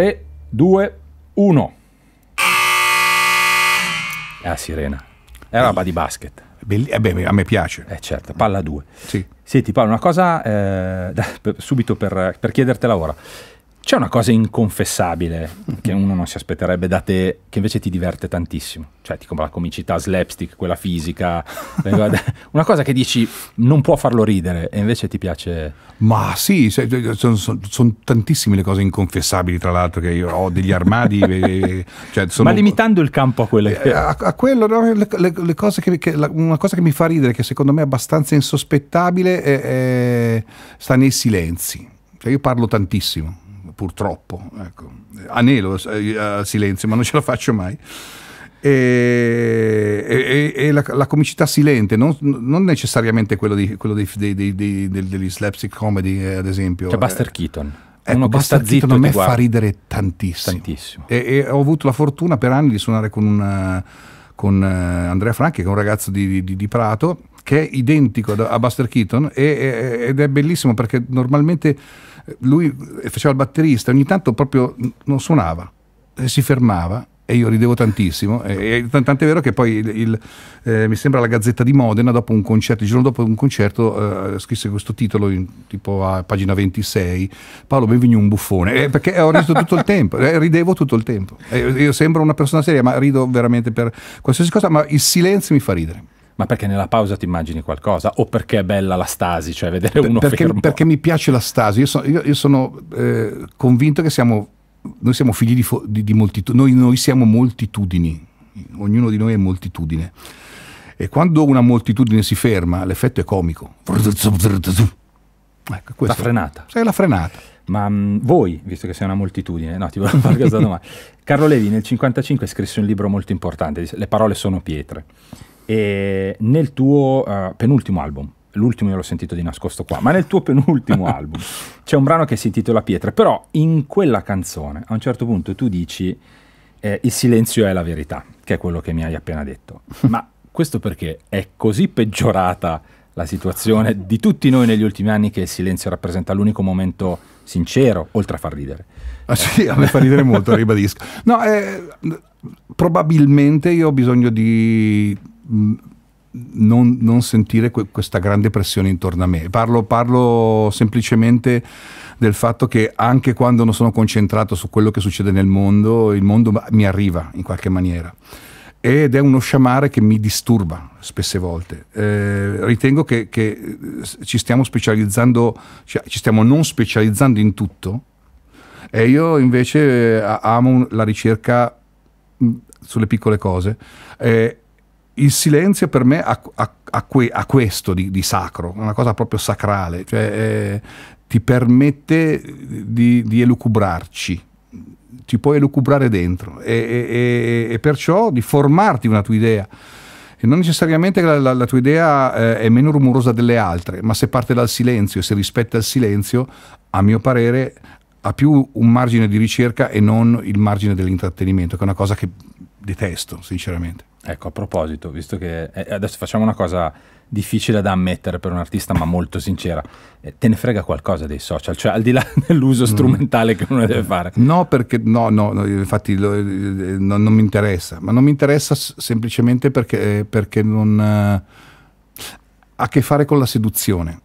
3, 2, 1. La sirena. È roba di basket. Belli- eh beh, a me piace. Eh certo, palla 2. Sì. Senti Paolo, una cosa eh, da, per, subito per, per chiedertela ora. C'è una cosa inconfessabile che uno non si aspetterebbe da te, che invece ti diverte tantissimo. Cioè, tipo la comicità slapstick, quella fisica. una cosa che dici non può farlo ridere e invece ti piace. Ma sì, sono, sono, sono tantissime le cose inconfessabili, tra l'altro, che io ho degli armadi. e, cioè, sono... Ma limitando il campo a quelle che. Eh, a, a quello, no, le, le, le che, che, la, una cosa che mi fa ridere, che secondo me è abbastanza insospettabile, è, è, sta nei silenzi. Cioè, io parlo tantissimo purtroppo. Ecco. Anelo al eh, eh, silenzio, ma non ce la faccio mai. E, e, e la, la, comicità silente, non, non necessariamente quello, di, quello dei, dei, dei, degli slapstick comedy, eh, ad esempio. C'è Buster Keaton. Ecco, uno che sta zitto a me fa ridere tantissimo. tantissimo. E, e, ho avuto la fortuna per anni di suonare con, una, con Andrea Franchi, che è un ragazzo di, di, di Prato, che è identico a Buster Keaton e, ed è bellissimo perché normalmente lui faceva il batterista, ogni tanto proprio non suonava, eh, si fermava e io ridevo tantissimo. tant'è vero che poi il, il, eh, mi sembra la Gazzetta di Modena, dopo un concerto, il giorno dopo un concerto, eh, scrisse questo titolo in, tipo a pagina 26: Paolo Benvigno un buffone. Eh, perché ho riso tutto il tempo, eh, ridevo tutto il tempo. Eh, io sembro una persona seria, ma rido veramente per qualsiasi cosa, ma il silenzio mi fa ridere ma perché nella pausa ti immagini qualcosa o perché è bella la stasi, cioè vedere uno perché, fermo. Perché mi piace la stasi, io, so, io, io sono eh, convinto che siamo, noi siamo figli di, di, di moltitudini, noi, noi siamo moltitudini, ognuno di noi è moltitudine. E quando una moltitudine si ferma, l'effetto è comico. Ecco, la frenata. Sei la frenata. Ma mh, mm, voi, visto che sei una moltitudine, no, ti volevo fare questa domanda. Carlo Levi nel 1955 scrisse un libro molto importante, Le parole sono pietre. E nel tuo uh, penultimo album, l'ultimo io l'ho sentito di nascosto qua, ma nel tuo penultimo album c'è un brano che si intitola Pietre, però in quella canzone a un certo punto tu dici eh, il silenzio è la verità, che è quello che mi hai appena detto. Ma questo perché è così peggiorata la situazione di tutti noi negli ultimi anni che il silenzio rappresenta l'unico momento sincero, oltre a far ridere. Ah, sì, a me fa ridere molto, ribadisco. No, eh, probabilmente io ho bisogno di non, non, sentire que- questa grande pressione intorno a me. Parlo, parlo, semplicemente del fatto che anche quando non sono concentrato su quello che succede nel mondo, il mondo mi arriva in qualche maniera. Ed è uno sciamare che mi disturba spesse volte. Eh, ritengo che, che, ci stiamo specializzando, cioè ci stiamo non specializzando in tutto, e io invece eh, amo la ricerca mm, sulle piccole cose. Eh, il silenzio per me ha, ha, ha, que, ha questo di, di, sacro, una cosa proprio sacrale, cioè eh, ti permette di, di, elucubrarci, ti puoi elucubrare dentro e, e, e, perciò di formarti una tua idea. E non necessariamente la, la, la tua idea eh, è meno rumorosa delle altre, ma se parte dal silenzio, se rispetta il silenzio, a mio parere ha più un margine di ricerca e non il margine dell'intrattenimento, che è una cosa che detesto, sinceramente. Ecco, a proposito, visto che eh, adesso facciamo una cosa difficile da ammettere per un artista, ma molto sincera, eh, te ne frega qualcosa dei social, cioè al di là dell'uso mm. strumentale mm. che uno deve fare? No, perché no, no, no infatti lo, eh, no, non mi interessa, ma non mi interessa semplicemente perché, eh, perché non eh, ha a che fare con la seduzione.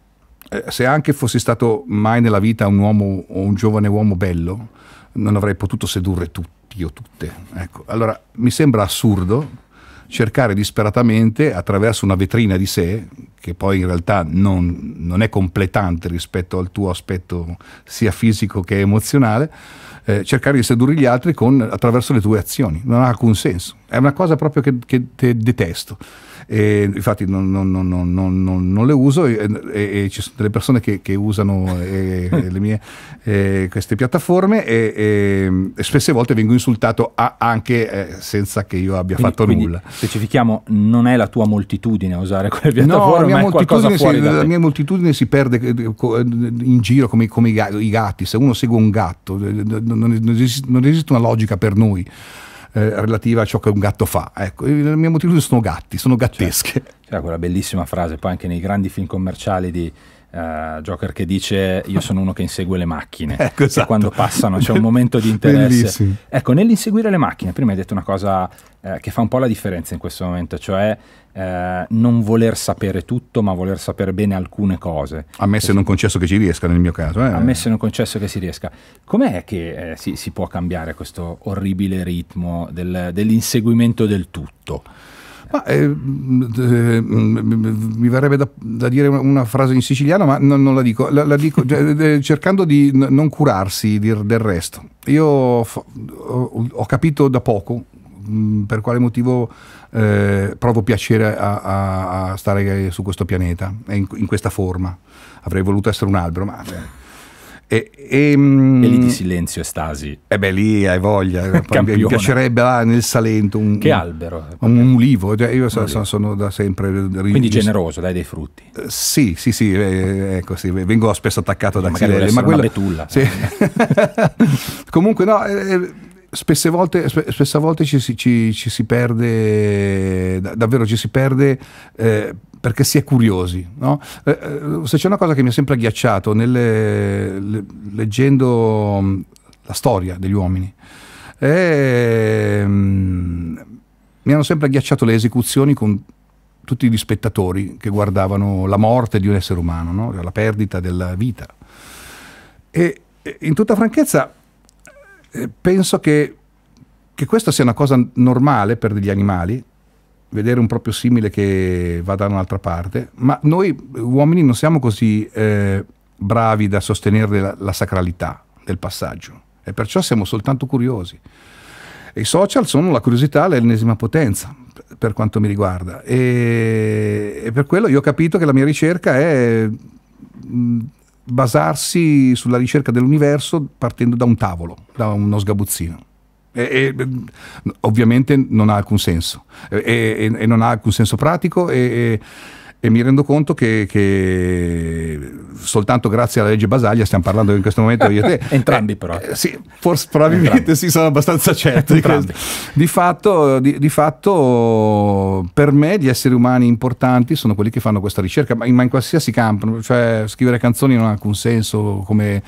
Eh, se anche fossi stato mai nella vita un uomo o un giovane uomo bello, non avrei potuto sedurre tutti o tutte. Ecco, allora mi sembra assurdo cercare disperatamente attraverso una vetrina di sé, che poi in realtà non, non è completante rispetto al tuo aspetto sia fisico che emozionale, eh, cercare di sedurre gli altri con, attraverso le tue azioni. Non ha alcun senso. È una cosa proprio che, che te detesto. E infatti non, non, non, non, le uso e, e, e, ci sono delle persone che, che usano mie, queste piattaforme e, spesse volte vengo insultato a, anche eh, senza che io abbia quindi, fatto quindi nulla. Specifichiamo, non è la tua moltitudine a usare quelle piattaforme, no, la mia, moltitudine si, la mia moltitudine si perde eh, eh, in giro come, come i gatti. Se uno segue un gatto, non esiste, non esiste una logica per noi. Eh, relativa a ciò che un gatto fa. Ecco, le mie motivazioni sono gatti, sono gattesche. C'era cioè, quella bellissima frase, poi anche nei grandi film commerciali di Uh, Joker che dice io sono uno che insegue le macchine ecco, esatto. quando passano c'è un momento di interesse Bellissimo. ecco nell'inseguire le macchine prima hai detto una cosa uh, che fa un po' la differenza in questo momento cioè uh, non voler sapere tutto ma voler sapere bene alcune cose a me se non concesso che ci riesca nel mio caso eh. me se non concesso che si riesca com'è che eh, si, si, può cambiare questo orribile ritmo del, dell'inseguimento del tutto ma eh, mm, eh, mi verrebbe da, da dire una, una, frase in siciliano, ma non, non la dico, la, la dico cioè, eh, eh, cercando di n- non curarsi di, del resto. Io f- ho, ho capito da poco mm, per quale motivo eh, provo piacere a, a, a, stare su questo pianeta, in, in questa forma. Avrei voluto essere un albero, ma... Eh. E, e, ehm, e, lì di silenzio e stasi. E eh beh, lì hai voglia. Eh, mi piacerebbe là ah, nel Salento un, che albero? Eh, un, cioè, un ulivo. io so, so, sono da sempre. Quindi generoso, dai dei frutti. Uh, sì, sì, sì, eh, ecco, sì. Vengo spesso attaccato da Xilele. Ma quella betulla. Sì. Comunque, no. Eh, spesse volte, spesse volte ci, ci, ci, si perde, davvero ci si perde eh, perché si è curiosi. No? Eh, eh, se c'è una cosa che mi ha sempre agghiacciato nelle, le, leggendo mm, la storia degli uomini, è, mm, mi hanno sempre agghiacciato le esecuzioni con tutti gli spettatori che guardavano la morte di un essere umano, no? la perdita della vita. E in tutta franchezza eh, penso che, che questa sia una cosa normale per degli animali, vedere un proprio simile che va da un'altra parte, ma noi uomini non siamo così eh, bravi da sostenere la, la sacralità del passaggio e perciò siamo soltanto curiosi. E I social sono la curiosità l'ennesima potenza per quanto mi riguarda e, e, per quello io ho capito che la mia ricerca è basarsi sulla ricerca dell'universo partendo da un tavolo, da uno sgabuzzino. E, e, ovviamente non ha alcun senso e, e, non ha alcun senso pratico e, mi rendo conto che, che, soltanto grazie alla legge Basaglia stiamo parlando in questo momento io e te entrambi eh, però eh, sì, forse probabilmente entrambi. sì sono abbastanza certo di, di, fatto, di, di, fatto, per me gli esseri umani importanti sono quelli che fanno questa ricerca ma in, ma in qualsiasi campo cioè scrivere canzoni non ha alcun senso come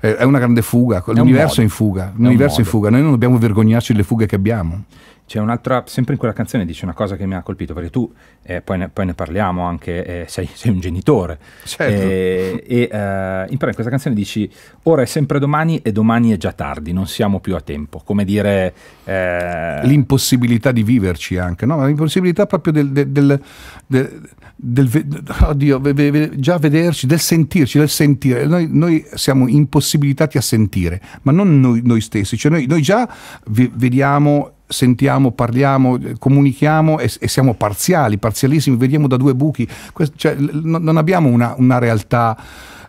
eh, è una grande fuga, l'universo è, è in fuga, l'universo è in fuga, noi non dobbiamo vergognarci delle fughe che abbiamo. C'è un'altra, sempre in quella canzone dice una cosa che mi ha colpito, perché tu, eh, poi, ne, poi, ne, parliamo anche, eh, sei, sei, un genitore. Certo. Eh, e eh, in, in questa canzone dici, ora è sempre domani e domani è già tardi, non siamo più a tempo. Come dire... Eh, l'impossibilità di viverci anche, no? L'impossibilità proprio del, del, del, del del, oddio, già vederci, del sentirci, del sentire. Noi, noi, siamo impossibilitati a sentire, ma non noi, noi stessi. Cioè noi, noi già vediamo, sentiamo, parliamo, comunichiamo e, e, siamo parziali, parzialissimi, vediamo da due buchi. Cioè, non abbiamo una, una realtà...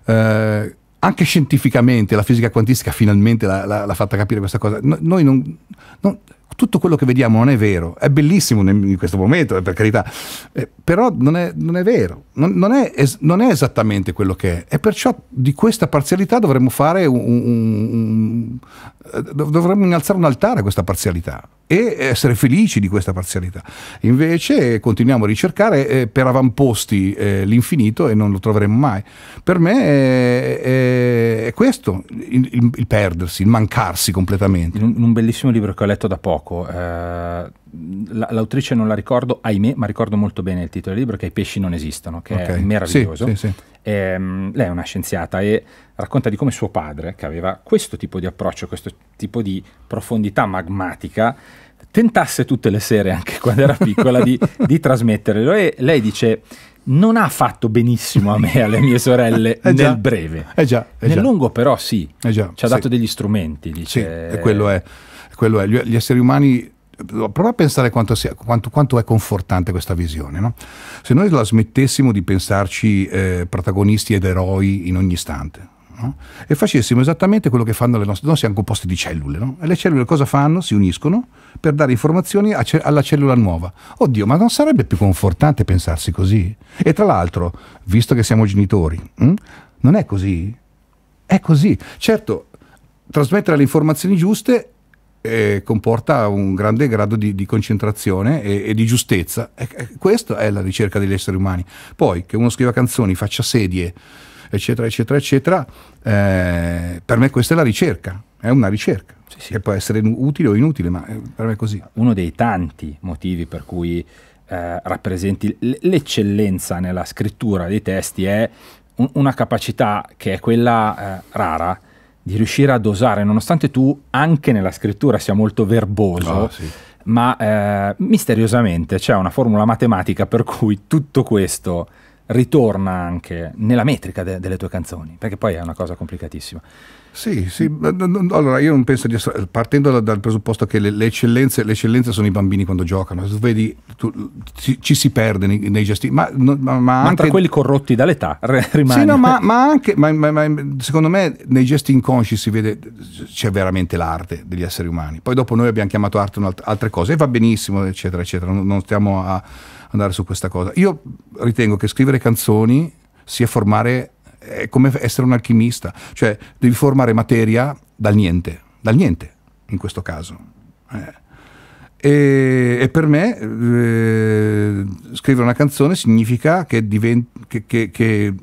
Eh, anche scientificamente la fisica quantistica finalmente l'ha, fatta capire questa cosa. No, noi non, non tutto quello che vediamo non è vero, è bellissimo in questo momento, eh, per carità, eh, però non è, non è vero, non, non, è, es, non, è, esattamente quello che è e perciò di questa parzialità dovremmo fare un, un, un eh, dovremmo innalzare un altare a questa parzialità e essere felici di questa parzialità. Invece continuiamo a ricercare eh, per avamposti eh, l'infinito e non lo troveremo mai. Per me è, eh, è questo il, il, il, perdersi, il mancarsi completamente. In un bellissimo libro che ho letto da poco poco. Eh, l'autrice non la ricordo, ahimè, ma ricordo molto bene il titolo del libro che I pesci non esistono, che okay. è meraviglioso. Sì, sì, sì. E, um, lei è una scienziata e racconta di come suo padre, che aveva questo tipo di approccio, questo tipo di profondità magmatica, tentasse tutte le sere, anche quando era piccola, di, di trasmetterlo. E lei dice non ha fatto benissimo a me e alle mie sorelle eh già, nel breve. Eh già, eh nel già. lungo però sì, eh già, ci ha dato degli strumenti, dice. Sì, e quello è quello è, gli esseri umani prova a pensare quanto, sia, quanto, quanto, è confortante questa visione. No? Se noi la smettessimo di pensarci eh, protagonisti ed eroi in ogni istante no? e facessimo esattamente quello che fanno le nostre... Noi siamo composti di cellule no? e le cellule cosa fanno? Si uniscono per dare informazioni ce alla cellula nuova. Oddio, ma non sarebbe più confortante pensarsi così? E tra l'altro, visto che siamo genitori, mh? Hm, non è così? È così. Certo, trasmettere le informazioni giuste eh, comporta un grande grado di, di concentrazione e, e, di giustezza. E, e questa è la ricerca degli esseri umani. Poi che uno scriva canzoni, faccia sedie, eccetera, eccetera, eccetera, eh, per me questa è la ricerca, è una ricerca. Sì, sì. Che può essere utile o inutile, ma eh, per me è così. Uno dei tanti motivi per cui eh, rappresenti l'eccellenza nella scrittura dei testi è un, una capacità che è quella eh, rara di riuscire a dosare, nonostante tu anche nella scrittura sia molto verboso, oh, sì. ma eh, misteriosamente c'è una formula matematica per cui tutto questo ritorna anche nella metrica de delle tue canzoni, perché poi è una cosa complicatissima. Sì, sì, allora io non penso di essere, partendo dal presupposto che le, le, eccellenze, le eccellenze, sono i bambini quando giocano, tu vedi, tu, ci, ci, si perde nei, nei gesti, ma, no, ma, ma, ma anche... quelli corrotti dall'età rimane. Sì, no, ma, anche, secondo me nei gesti inconsci si vede, c'è veramente l'arte degli esseri umani, poi dopo noi abbiamo chiamato arte altre cose e va benissimo, eccetera, eccetera, non stiamo a andare su questa cosa. Io ritengo che scrivere canzoni sia formare, è come essere un alchimista, cioè devi formare materia dal niente, dal niente in questo caso. Eh. E, e, per me eh, scrivere una canzone significa che, divent- che, che, che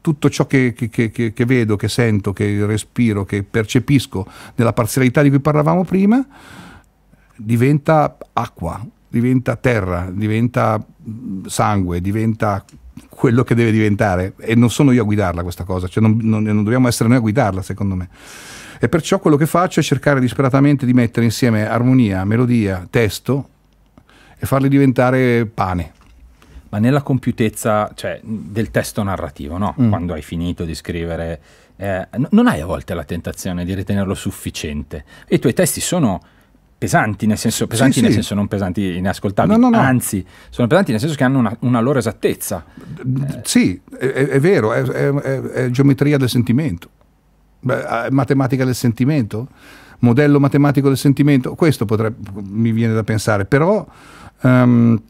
tutto ciò che, che, che, che, vedo, che sento, che respiro, che percepisco nella parzialità di cui parlavamo prima, diventa acqua, diventa terra, diventa mm, sangue, diventa quello che deve diventare e non sono io a guidarla questa cosa, cioè non, non, non, dobbiamo essere noi a guidarla secondo me. E perciò quello che faccio è cercare disperatamente di mettere insieme armonia, melodia, testo e farli diventare pane. Ma nella compiutezza cioè, del testo narrativo, no? mm. quando hai finito di scrivere, eh, non hai a volte la tentazione di ritenerlo sufficiente. I tuoi testi sono pesanti, nel senso, pesanti sì, nel senso non pesanti inascoltabili, no, no, no. anzi sono pesanti nel senso che hanno una, una loro esattezza. Eh. Sì, è, è vero, è, è, è, geometria del sentimento, matematica del sentimento, modello matematico del sentimento, questo potrebbe, mi viene da pensare, però um,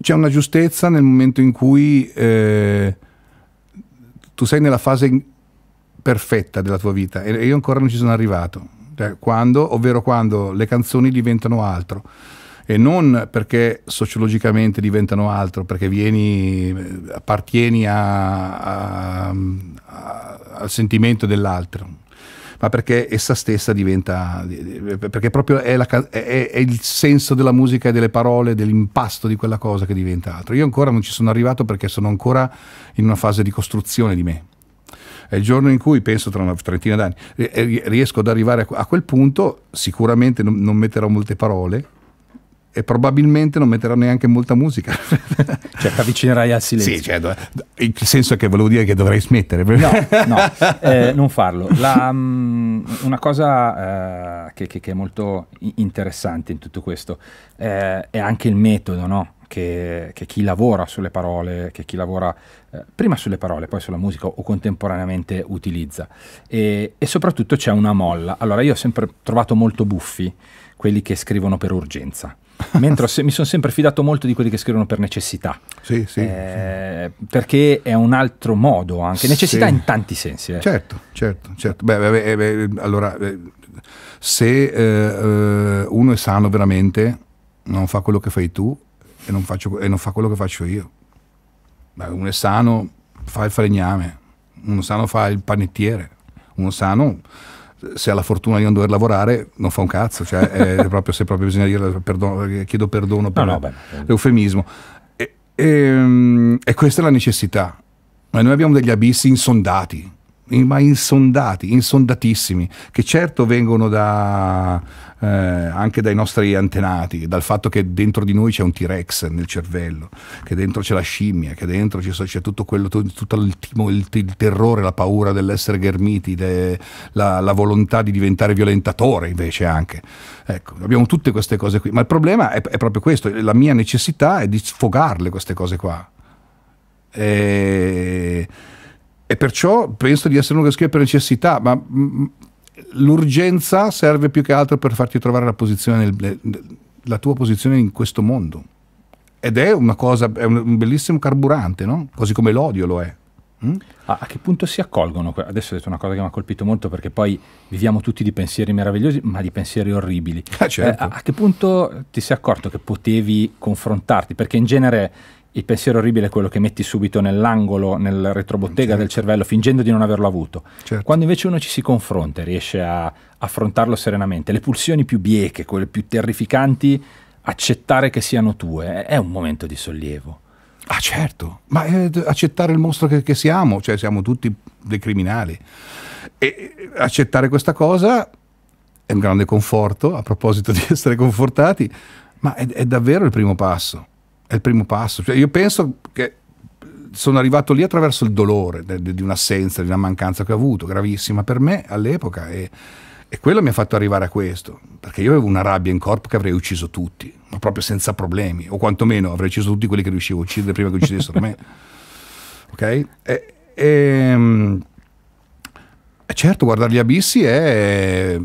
c'è una giustezza nel momento in cui eh, tu sei nella fase perfetta della tua vita e io ancora non ci sono arrivato cioè quando, ovvero quando le canzoni diventano altro e non perché sociologicamente diventano altro, perché vieni, appartieni a, a, a, al sentimento dell'altro, ma perché essa stessa diventa, perché proprio è, la, è, è il senso della musica e delle parole, dell'impasto di quella cosa che diventa altro. Io ancora non ci sono arrivato perché sono ancora in una fase di costruzione di me. È il giorno in cui, penso tra una trentina d'anni, eh, riesco ad arrivare a quel punto, sicuramente non metterò molte parole, e probabilmente non metterò neanche molta musica. cioè ti avvicinerai al silenzio. Sì, certo. cioè, il senso che volevo dire che dovrei smettere. No, no eh, non farlo. La, um, una cosa eh, che, che, che, è molto interessante in tutto questo eh, è anche il metodo, no? che, che, chi lavora sulle parole, che chi lavora eh, prima sulle parole, poi sulla musica o contemporaneamente utilizza. E, e soprattutto c'è una molla. Allora io ho sempre trovato molto buffi quelli che scrivono per urgenza. Mentre se, mi sono sempre fidato molto di quelli che scrivono per necessità. Sì, sì, eh, sì. Perché è un altro modo anche. Necessità in tanti sensi. Eh. Certo, certo, certo. Beh, beh, beh, allora, eh, se eh, eh, uno è sano veramente, non fa quello che fai tu, e non, faccio, e non fa quello che faccio io. Beh, uno è sano, fa il falegname, uno sano fa il panettiere, uno sano se ha la fortuna di non dover lavorare non fa un cazzo, cioè è proprio, se proprio bisogna dire perdono, chiedo perdono per no, no, l'eufemismo. E, e, ehm, e questa è la necessità, ma noi abbiamo degli abissi insondati, ma insondati, insondatissimi, che certo vengono da, eh, anche dai nostri antenati, dal fatto che dentro di noi c'è un T-Rex nel cervello, che dentro c'è la scimmia, che dentro c'è, tutto, quello, tutto il, timo, il, il, terrore, la paura dell'essere ghermiti, de, la, la, volontà di diventare violentatore invece anche. Ecco, abbiamo tutte queste cose qui, ma il problema è, è proprio questo, la mia necessità è di sfogarle queste cose qua. E e perciò penso di essere uno che scrive per necessità, ma mm, mm, l'urgenza serve più che altro per farti trovare la, posizione la tua posizione in questo mondo. Ed è una cosa, è un bellissimo carburante, no? Così come l'odio lo è. Mm? Ah, a che punto si accolgono? Adesso ho detto una cosa che mi ha colpito molto perché poi viviamo tutti di pensieri meravigliosi, ma di pensieri orribili. Ah, certo. eh, a, a che punto ti sei accorto che potevi confrontarti? Perché in genere il pensiero orribile è quello che metti subito nell'angolo, nel retrobottega certo. del cervello, fingendo di non averlo avuto. Certo. Quando invece uno ci si confronta e riesce a affrontarlo serenamente, le pulsioni più bieche, quelle più terrificanti, accettare che siano tue, è un momento di sollievo. Ah certo, ma accettare il mostro che, che, siamo, cioè siamo tutti dei criminali. E accettare questa cosa è un grande conforto, a proposito di essere confortati, ma è, è davvero il primo passo è il primo passo. Cioè, io penso che sono arrivato lì attraverso il dolore di un'assenza, di una mancanza che ho avuto, gravissima per me all'epoca. E, e, quello mi ha fatto arrivare a questo, perché io avevo una rabbia in corpo che avrei ucciso tutti, ma proprio senza problemi, o quantomeno avrei ucciso tutti quelli che riuscivo a uccidere prima che uccidessero me. Ok? E, ehm, e, certo, guardare gli abissi è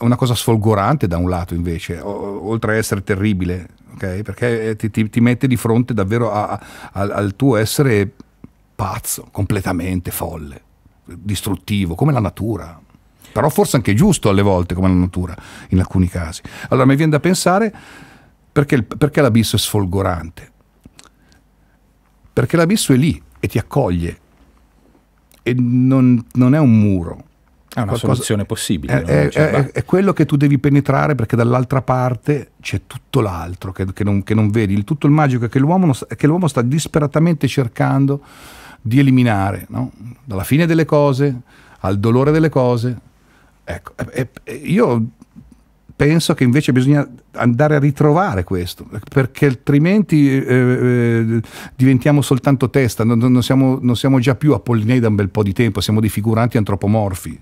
una cosa sfolgorante da un lato invece, oltre a essere terribile okay? perché eh, ti, ti, ti, mette di fronte davvero a, a, al, al tuo essere pazzo, completamente folle, distruttivo, come la natura. Però forse anche giusto alle volte, come la natura, in alcuni casi. Allora mi viene da pensare perché, perché l'abisso è sfolgorante. Perché l'abisso è lì e ti accoglie e non, non è un muro è una qualcosa, soluzione possibile. È, è, cioè, è, quello che tu devi penetrare perché dall'altra parte c'è tutto l'altro che, che, non, che non, vedi, il, tutto il magico che l'uomo, che l'uomo sta disperatamente cercando di eliminare, no? dalla fine delle cose al dolore delle cose. Ecco, e, e io penso che invece bisogna andare a ritrovare questo, perché altrimenti eh, eh, diventiamo soltanto testa, non, non, siamo, non siamo già più Apollinei da un bel po' di tempo, siamo dei figuranti antropomorfi.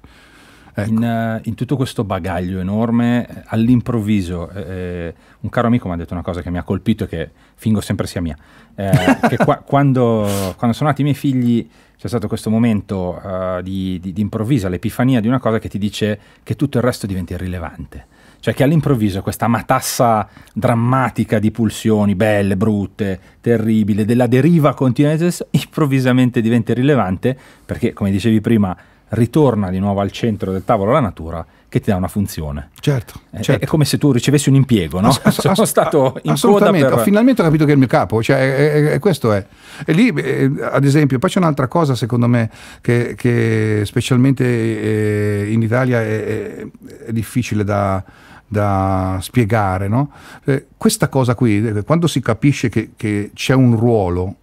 Ecco. In, eh, in, tutto questo bagaglio enorme, eh, all'improvviso, eh, eh, un caro amico mi ha detto una cosa che mi ha colpito e che fingo sempre sia mia, eh, che qua, quando, quando, sono nati i miei figli c'è stato questo momento uh, di, di, di improvvisa, l'epifania di una cosa che ti dice che tutto il resto diventa irrilevante cioè che all'improvviso questa matassa drammatica di pulsioni belle, brutte, terribile, della deriva continua improvvisamente diventa irrilevante perché, come dicevi prima, ritorna di nuovo al centro del tavolo la natura che ti dà una funzione. Certo, eh, è, certo. è come se tu ricevessi un impiego, no? Ass- ass- Sono stato in assolutamente. Per... Ho finalmente capito che è il mio capo, cioè è, è, questo è. E lì, eh, ad esempio, poi c'è un'altra cosa secondo me che, che specialmente eh, in Italia è, è difficile da, da spiegare, no? questa cosa qui, quando si capisce che, che c'è un ruolo,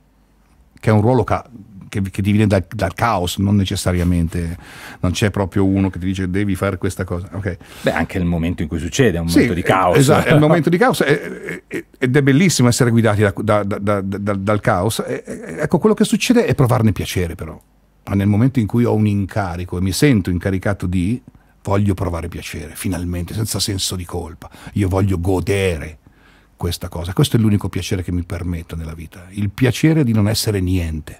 che è un ruolo ca- che, che ti viene dal, dal, caos, non necessariamente, non c'è proprio uno che ti dice devi fare questa cosa. Okay. Beh, anche il momento in cui succede è un sì, momento di eh, caos. Esatto, è un momento di caos è, è, ed è bellissimo essere guidati da, da, da, dal caos. Ecco, quello che succede è provarne piacere però. Ma nel momento in cui ho un incarico e mi sento incaricato di, voglio provare piacere, finalmente, senza senso di colpa. Io voglio godere questa cosa. Questo è l'unico piacere che mi permetto nella vita, il piacere di non essere niente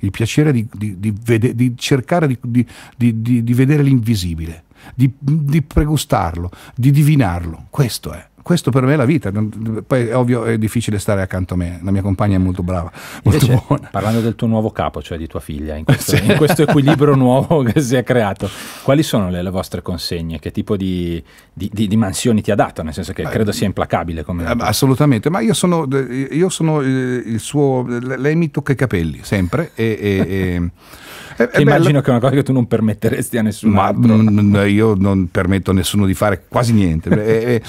il piacere di, di, di, vede, di cercare di, vedere l'invisibile, di pregustarlo, di divinarlo. Questo è questo per me è la vita. Poi è ovvio è difficile stare accanto a me, la mia compagna è molto brava, molto Invece, buona. Parlando del tuo nuovo capo, cioè di tua figlia, in questo, sì. in questo equilibrio nuovo che si è creato, quali sono le, le vostre consegne? Che tipo di, di, di, di, mansioni ti ha dato? Nel senso che eh, credo sia implacabile. Come eh, assolutamente, ma io sono, io sono eh, il suo... Lei mi tocca i capelli, sempre. E, e, e, che immagino che è una cosa che tu non permetteresti a nessuno. Ma altro. io non permetto a nessuno di fare quasi niente. e,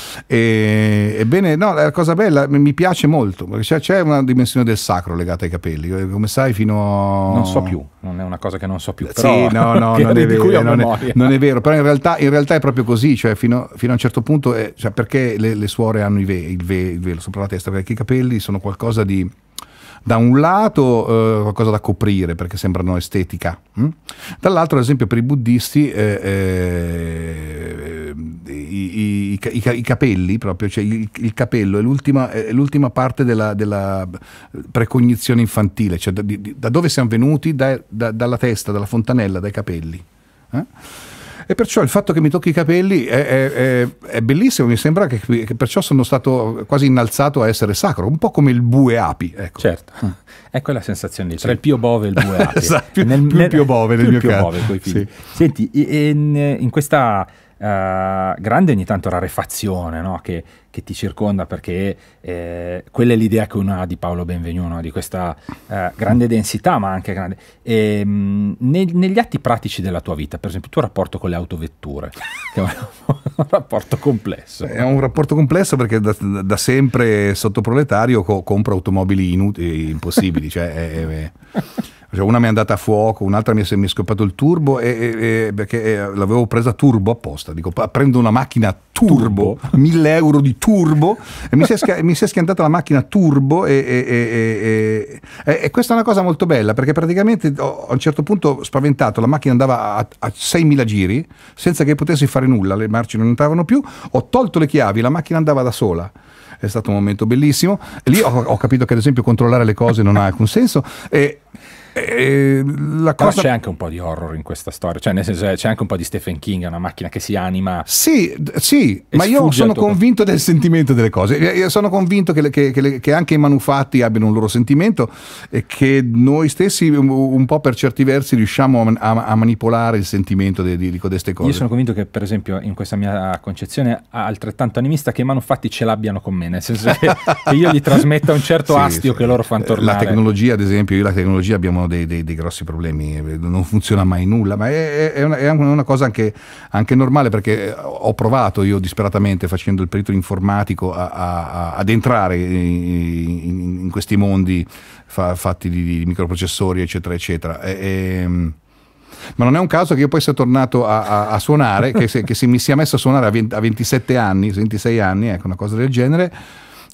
eh, ebbene, no, la cosa bella mi piace molto, perché c'è, una dimensione del sacro legata ai capelli, eh, come sai fino a... Non so più, non è una cosa che non so più. Però, sì, no, no, non, è vero, non, è, non, è vero, però in realtà, in realtà è proprio così, cioè fino, fino, a un certo punto, è, eh, cioè perché le, le, suore hanno ve, il, ve, il velo sopra la testa? Perché i capelli sono qualcosa di da un lato eh, qualcosa da coprire perché sembrano estetica, hm? dall'altro ad esempio per i buddisti eh, eh, i, i, i, capelli, proprio, cioè il, il capello è l'ultima, è l'ultima parte della, della, precognizione infantile, cioè da, di, da dove siamo venuti? Da, da, dalla testa, dalla fontanella, dai capelli. Eh? E perciò il fatto che mi tocchi i capelli è, è, è bellissimo, mi sembra che, che, perciò sono stato quasi innalzato a essere sacro, un po' come il bue api. Ecco. Certo, ecco la sensazione lì, tra sì. il Pio Bove e il bue api. esatto, più, nel, più nel, Pio Bove nel più mio Pio caso. Bove, sì. Senti, in, in questa uh, grande ogni tanto rarefazione no? che, che, ti circonda perché eh, quella è l'idea che uno ha di Paolo Benvenuto, di questa uh, grande densità ma anche grande. E, mh, neg- negli atti pratici della tua vita, per esempio il tuo rapporto con le autovetture, che è un, un, rapporto complesso. È un rapporto complesso perché da, da sempre sottoproletario co- compro automobili inutili, impossibili. cioè, è, è, è cioè una mi è andata a fuoco, un'altra mi è, mi è scoppiato il turbo e, e, e perché eh, l'avevo presa turbo apposta, dico prendo una macchina turbo, 1000 euro di turbo e mi si, è, mi si è, schiantata la macchina turbo e, e, questa è una cosa molto bella perché praticamente ho, oh, a un certo punto spaventato, la macchina andava a, a 6.000 giri senza che potessi fare nulla, le marce non entravano più, ho tolto le chiavi, la macchina andava da sola è stato un momento bellissimo. Lì ho, ho, capito che, ad esempio, controllare le cose non ha alcun senso. E eh, eh, la cosa... Però c'è anche un po' di horror in questa storia, cioè nel senso cioè, c'è anche un po' di Stephen King, è una macchina che si anima. Sì, sì ma io sono convinto del sentimento delle cose, io sono convinto che, che, che, che, anche i manufatti abbiano un loro sentimento e che noi stessi un, un po' per certi versi riusciamo a, a, a manipolare il sentimento di, di, di queste cose. Io sono convinto che per esempio in questa mia concezione altrettanto animista che i manufatti ce l'abbiano con me, nel senso che, io gli trasmetta un certo sì, astio sì. che loro fanno eh, tornare. La tecnologia ad esempio, io la tecnologia abbiamo dei, dei, dei, grossi problemi, non funziona mai nulla, ma è, è, una, è una, cosa anche, anche, normale perché eh, ho provato io disperatamente facendo il perito informatico a, a, ad entrare in, in questi mondi fa, fatti di, di, microprocessori eccetera eccetera. E, e, ma non è un caso che io poi sia tornato a, a, a suonare, che, se, che si, mi sia messo a suonare a, 20, a 27 anni, 26 anni, ecco, una cosa del genere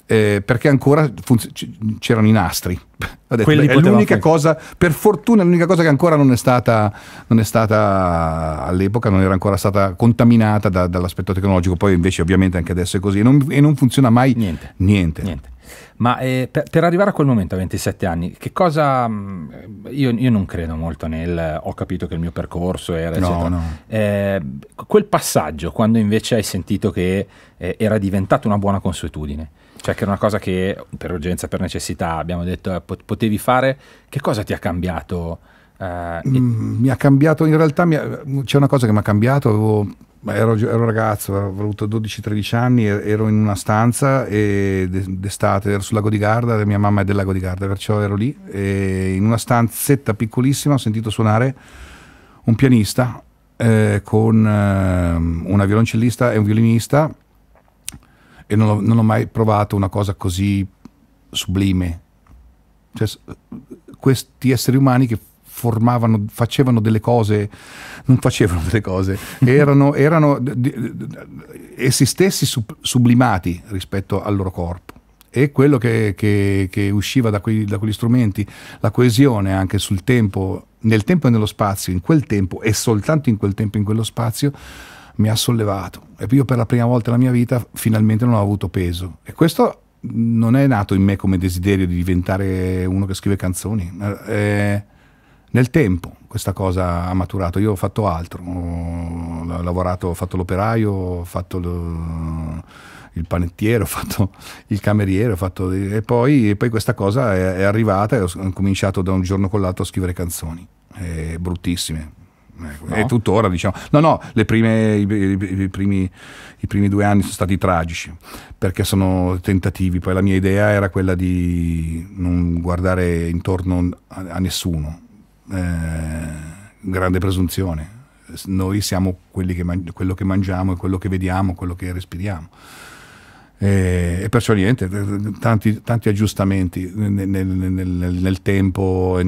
eh, perché ancora funz- c'erano i nastri. Detto, beh, è l'unica fare. cosa, per fortuna, l'unica cosa che ancora non è stata, non è stata all'epoca, non era ancora stata contaminata da, dall'aspetto tecnologico. Poi, invece, ovviamente, anche adesso è così e non, e non funziona mai niente. niente. niente. Ma eh, per, per, arrivare a quel momento, a 27 anni, che cosa. Mm, io, io, non credo molto nel. Ho capito che il mio percorso era. No, no. Eh, quel passaggio, quando invece hai sentito che eh, era diventata una buona consuetudine cioè che era una cosa che per urgenza, per necessità abbiamo detto eh, potevi fare, che cosa ti ha cambiato? Eh, mm, mi ha cambiato, in realtà ha, c'è una cosa che mi ha cambiato, avevo, ero, ero, ragazzo, avevo avuto 12-13 anni, ero in una stanza e d'estate ero sul lago di Garda, mia mamma è del lago di Garda, perciò ero lì e in una stanzetta piccolissima ho sentito suonare un pianista eh, con eh, una violoncellista e un violinista e non ho, non ho mai provato una cosa così sublime. Cioè, questi esseri umani che formavano, facevano delle cose, non facevano delle cose, erano, erano essi stessi sublimati rispetto al loro corpo. E quello che, che, che usciva da, quei, da, quegli strumenti, la coesione anche sul tempo, nel tempo e nello spazio, in quel tempo e soltanto in quel tempo e in quello spazio, mi ha sollevato e io per la prima volta nella mia vita finalmente non ho avuto peso e questo non è nato in me come desiderio di diventare uno che scrive canzoni eh, nel tempo questa cosa ha maturato io ho fatto altro ho lavorato ho fatto l'operaio ho fatto il panettiere ho fatto il cameriere ho fatto e poi, e poi questa cosa è, è arrivata e ho cominciato da un giorno con l'altro a scrivere canzoni eh, bruttissime Ecco, no. È tuttora, diciamo. No, no, prime, i, i, i, primi, i, primi, due anni sono stati tragici perché sono tentativi. Poi la mia idea era quella di non guardare intorno a, a nessuno. Eh, grande presunzione. Noi siamo che man- quello che mangiamo e quello che vediamo, quello che respiriamo. E, perciò niente, tanti, tanti aggiustamenti nel, nel, nel, nel tempo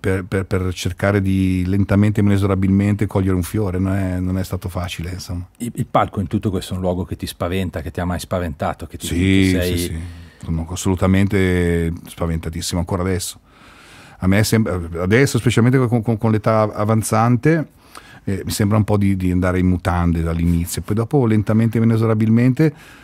per, per, per, cercare di lentamente e inesorabilmente cogliere un fiore, non è, non è stato facile. Insomma. Il, il, palco in tutto questo è un luogo che ti spaventa, che ti ha mai spaventato? Che ti, sì, sei... sì, sì, sono assolutamente spaventatissimo ancora adesso. A me sembra, adesso, specialmente con, con, con l'età avanzante, eh, mi sembra un po' di, di andare in mutande dall'inizio, poi dopo lentamente e inesorabilmente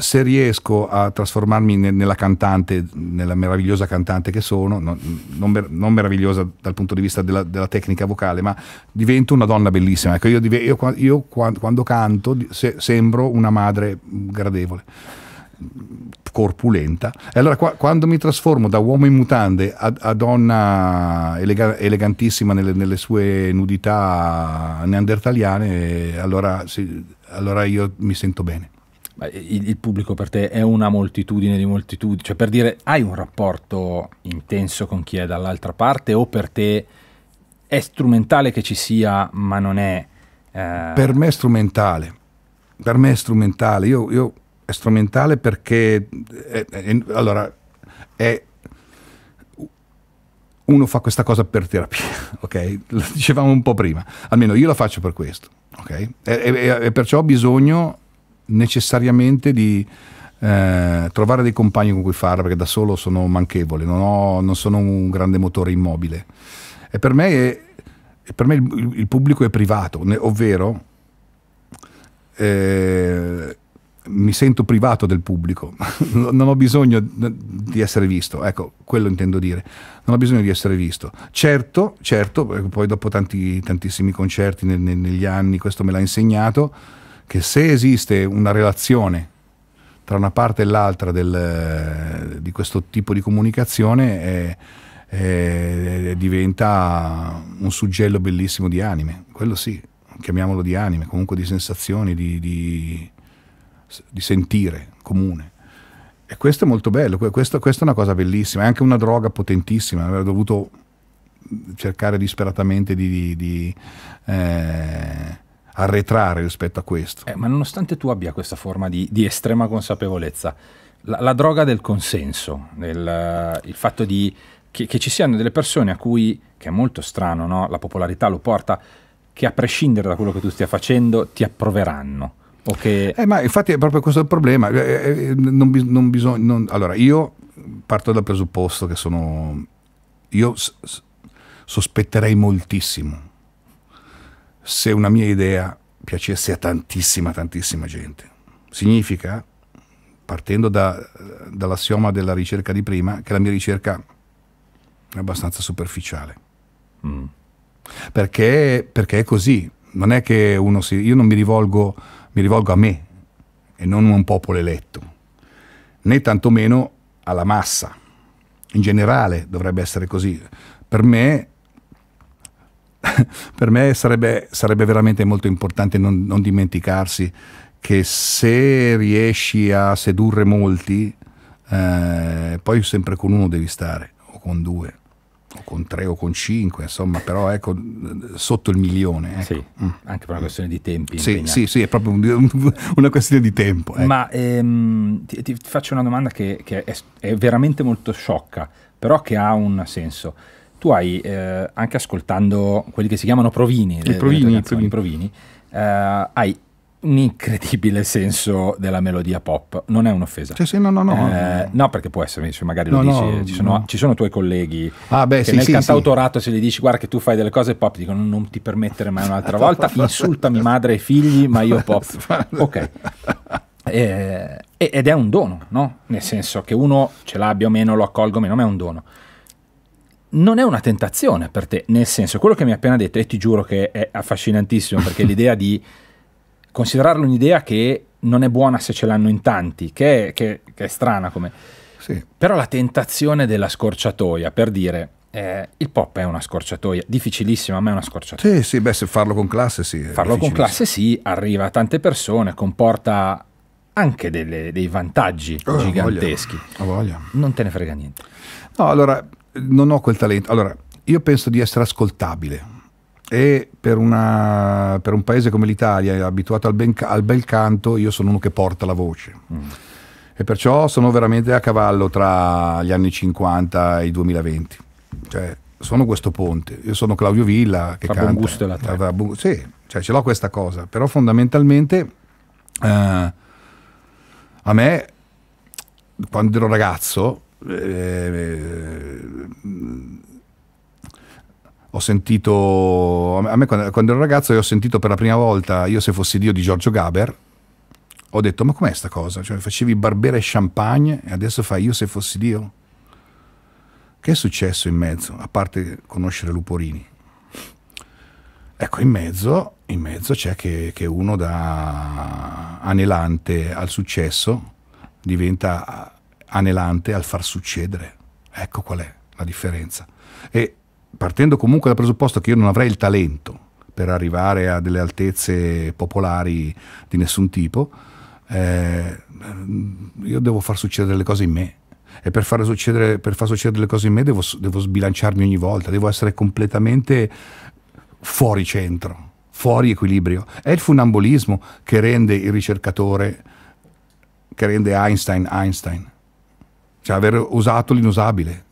se riesco a trasformarmi ne, nella cantante, nella meravigliosa cantante che sono, non, non, mer non meravigliosa dal punto di vista della, della, tecnica vocale, ma divento una donna bellissima. Ecco, io, io, io quando, canto se sembro una madre gradevole corpulenta. E allora qua, quando mi trasformo da uomo in mutande a, a donna elega, elegantissima nelle, nelle, sue nudità neandertaliane, allora, sì, allora io mi sento bene il, il, pubblico per te è una moltitudine di moltitudini, cioè per dire hai un rapporto intenso con chi è dall'altra parte o per te è strumentale che ci sia ma non è... Eh... Per me è strumentale, per me è strumentale, io, io è strumentale perché è, eh, è, eh, allora è uno fa questa cosa per terapia, ok? Lo dicevamo un po' prima, almeno io la faccio per questo, ok? E, e, e perciò ho bisogno necessariamente di eh, trovare dei compagni con cui farla perché da solo sono manchevole, non, ho, non sono un grande motore immobile. E per me, è, per me il, il, pubblico è privato, ne, ovvero eh, mi sento privato del pubblico, non ho bisogno di essere visto, ecco, quello intendo dire, non ho bisogno di essere visto. Certo, certo, poi dopo tanti, tantissimi concerti neg negli anni questo me l'ha insegnato, che se esiste una relazione tra una parte e l'altra del, eh, di questo tipo di comunicazione è, è, diventa un suggello bellissimo di anime, quello sì, chiamiamolo di anime, comunque di sensazioni, di, di, di sentire comune. E questo è molto bello, questo, questa è una cosa bellissima, è anche una droga potentissima, avrei dovuto cercare disperatamente di, di eh, arretrare rispetto a questo. Eh, ma nonostante tu abbia questa forma di, di estrema consapevolezza, la, la, droga del consenso, del, il fatto di, che, che, ci siano delle persone a cui, che è molto strano, no? la popolarità lo porta, che a prescindere da quello che tu stia facendo ti approveranno. Che... Eh, ma infatti è proprio questo il problema. Eh, eh non, bis non bisogna, non... Allora, io parto dal presupposto che sono... Io sospetterei moltissimo se una mia idea piacesse a tantissima, tantissima gente. Significa, partendo da, dall'assioma della ricerca di prima, che la mia ricerca è abbastanza superficiale. Mm. Perché, perché, è così. Non è che uno si... Io non mi rivolgo, mi rivolgo a me e non a un popolo eletto, né tantomeno alla massa. In generale dovrebbe essere così. Per me per me sarebbe, sarebbe, veramente molto importante non, non, dimenticarsi che se riesci a sedurre molti, eh, poi sempre con uno devi stare, o con due, o con tre, o con cinque, insomma, però ecco, sotto il milione. Ecco. Sì, mm. anche per una questione di tempi. Sì, sì, sì, è proprio un, una questione di tempo. Ecco. Ma ehm, ti, ti, faccio una domanda che, che è, è veramente molto sciocca, però che ha un senso tu hai, eh, anche ascoltando quelli che si chiamano provini, le, provini, le provini. provini eh, hai un incredibile senso della melodia pop. Non è un'offesa. Cioè, sì, no, no, no. Eh, no, perché può essere, magari lo no, dici, no, ci, sono, no. ci, sono, tuoi colleghi ah, beh, sì, nel sì, cantautorato sì. se gli dici guarda che tu fai delle cose pop, dicono non ti permettere mai un'altra volta, insultami madre e figli, ma io pop. Ok. Eh, ed è un dono, no? Nel senso che uno ce l'abbia o meno, lo accolgo o meno, ma è un dono non è una tentazione per te, nel senso, quello che mi hai appena detto, e ti giuro che è affascinantissimo, perché l'idea di considerarlo un'idea che non è buona se ce l'hanno in tanti, che è, che, che è strana come... Sì. Però la tentazione della scorciatoia, per dire, eh, il pop è una scorciatoia, difficilissima, ma è una scorciatoia. Sì, sì, beh, se farlo con classe sì. Farlo con classe sì, arriva a tante persone, comporta anche delle, dei vantaggi oh, giganteschi. Voglia. Oh, voglia. Non te ne frega niente. No, allora, non ho quel talento. Allora, io penso di essere ascoltabile e per, una, per un paese come l'Italia, abituato al, ben, al, bel canto, io sono uno che porta la voce. Mm. E perciò sono veramente a cavallo tra gli anni 50 e i 2020. Cioè, sono questo ponte. Io sono Claudio Villa che tra canta. Buon gusto la tra, bu- Sì, cioè ce l'ho questa cosa, però fondamentalmente eh, a me quando ero ragazzo eh, eh, ho sentito, a me quando, quando ero ragazzo e ho sentito per la prima volta Io se fossi Dio di Giorgio Gaber, ho detto ma com'è sta cosa? Cioè facevi Barbera e Champagne e adesso fai Io se fossi Dio? Che è successo in mezzo, a parte conoscere Luporini? Ecco, in mezzo, in mezzo c'è che, che uno da anelante al successo diventa anelante al far succedere. Ecco qual è la differenza. E partendo comunque dal presupposto che io non avrei il talento per arrivare a delle altezze popolari di nessun tipo, eh, io devo far succedere le cose in me. E per far succedere, per far succedere le cose in me devo, devo sbilanciarmi ogni volta, devo essere completamente fuori centro fuori equilibrio. È il funambolismo che rende il ricercatore, che rende Einstein Einstein cioè aver usato l'inusabile.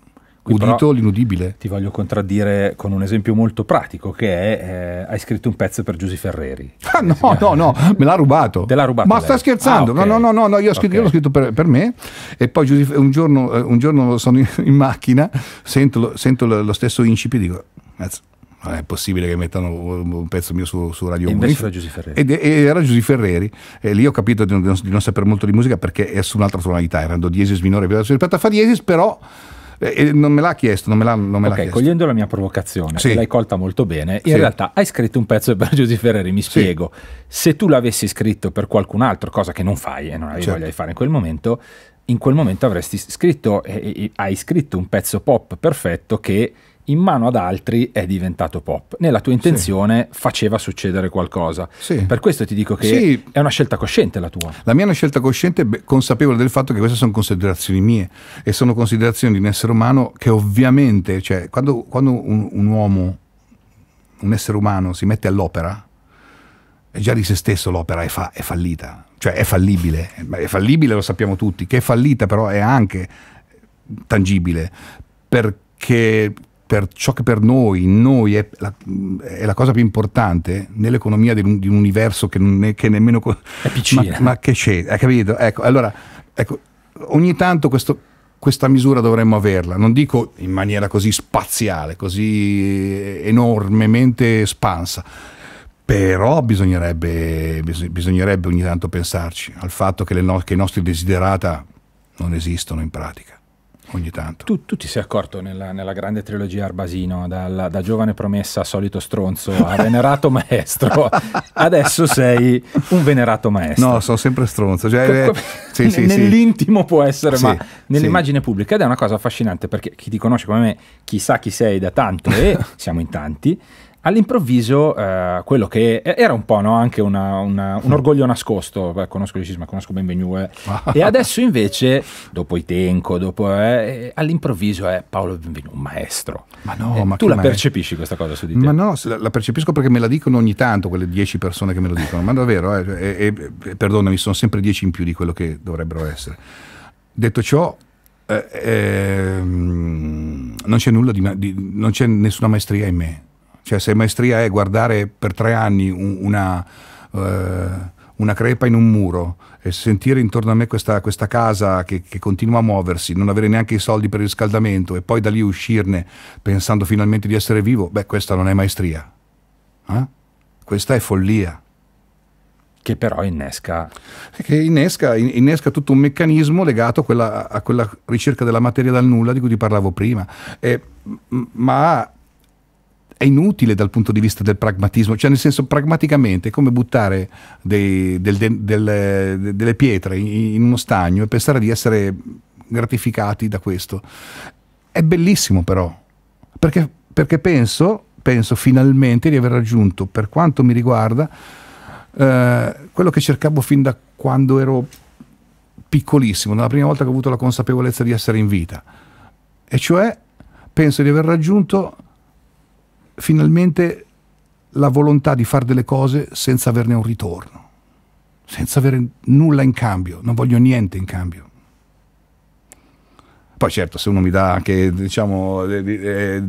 Qui udito l'inudibile. Ti voglio contraddire con un esempio molto pratico che è eh, hai scritto un pezzo per Giuseppe Ferreri. Ah, no, si... no, no, me l'ha rubato. Te l'ha rubato. Ma lei. sta scherzando? Ah, okay. no, no, no, no, io, scritto, okay. io l'ho scritto per, per, me e poi Giuseppe, un, giorno, eh, un, giorno, sono in, macchina, sento, sento, lo stesso incipit e dico, non è possibile che mettano un pezzo mio su, su Radio 1. era Giuseppe Ferreri. Ed, era Giuseppe Ferreri. E lì ho capito di non, di non sapere molto di musica perché è su un'altra tonalità, era do diesis minore, rispetto fa diesis, però... Eh, non me l'ha chiesto, non me l'ha, non me okay, l'ha cogliendo la mia provocazione, sì. l'hai colta molto bene. In sì. realtà hai scritto un pezzo per Giuseppe Ferreri, mi spiego. Sì. Se tu l'avessi scritto per qualcun altro, cosa che non fai e eh, non hai certo. voglia di fare in quel momento, in quel momento avresti scritto, eh, eh, hai scritto un pezzo pop perfetto che in mano ad altri è diventato pop. Nella tua intenzione sì. faceva succedere qualcosa. Sì. Per questo ti dico che sì. è una scelta cosciente la tua. La mia è una scelta cosciente consapevole del fatto che queste sono considerazioni mie e sono considerazioni di un essere umano che ovviamente, cioè, quando, quando un, un uomo, un essere umano si mette all'opera, è già di se stesso l'opera è, fa, è fallita, cioè è fallibile, è fallibile lo sappiamo tutti, che è fallita però è anche tangibile perché per ciò che per noi, noi è, la, è la, cosa più importante nell'economia di un, di un universo che, ne, che, nemmeno... È piccina. Ma, ma che c'è, hai capito? Ecco, allora, ecco, ogni tanto questo, questa misura dovremmo averla, non dico in maniera così spaziale, così enormemente espansa, però bisognerebbe, bisognerebbe ogni tanto pensarci al fatto che, no, che i nostri desiderata non esistono in pratica ogni tanto. Tu, tu ti sei accorto nella, nella grande trilogia Arbasino, dal, da giovane promessa a solito stronzo a venerato maestro, adesso sei un venerato maestro. No, sono sempre stronzo. Cioè, Co- eh, sì, sì, nell'intimo sì. può essere, ma nell'immagine pubblica ed è una cosa affascinante perché chi ti conosce come me, chissà chi sei da tanto e siamo in tanti all'improvviso eh, quello che era un po' no? anche una, una, un orgoglio nascosto, Beh, conosco il sisma, conosco Benvenue, ah. e adesso invece, dopo Itenco, dopo, eh, all'improvviso è Paolo Benvenue, un maestro. Ma no, eh, ma tu la maestro? percepisci questa cosa su di te? Ma no, la, percepisco perché me la dicono ogni tanto quelle dieci persone che me lo dicono, ma davvero, eh, cioè, perdonami, sono sempre dieci in più di quello che dovrebbero essere. Detto ciò, eh, ehm, non c'è nulla di, di, non c'è nessuna maestria in me cioè se maestria è guardare per tre anni una, eh, una crepa in un muro e sentire intorno a me questa, questa casa che, che, continua a muoversi, non avere neanche i soldi per il riscaldamento e poi da lì uscirne pensando finalmente di essere vivo, beh questa non è maestria. Eh? Questa è follia che però innesca... Che innesca, innesca, tutto un meccanismo legato a quella, a quella, ricerca della materia dal nulla di cui ti parlavo prima, eh, ma è inutile dal punto di vista del pragmatismo, cioè nel senso pragmaticamente è come buttare dei, del, del, del, delle pietre in, in uno stagno e pensare di essere gratificati da questo. È bellissimo però, perché, perché penso, penso finalmente di aver raggiunto, per quanto mi riguarda, eh, quello che cercavo fin da quando ero piccolissimo, dalla prima volta che ho avuto la consapevolezza di essere in vita. E cioè penso di aver raggiunto finalmente la volontà di fare delle cose senza averne un ritorno, senza avere nulla in cambio, non voglio niente in cambio. Poi certo, se uno mi dà anche diciamo, dei,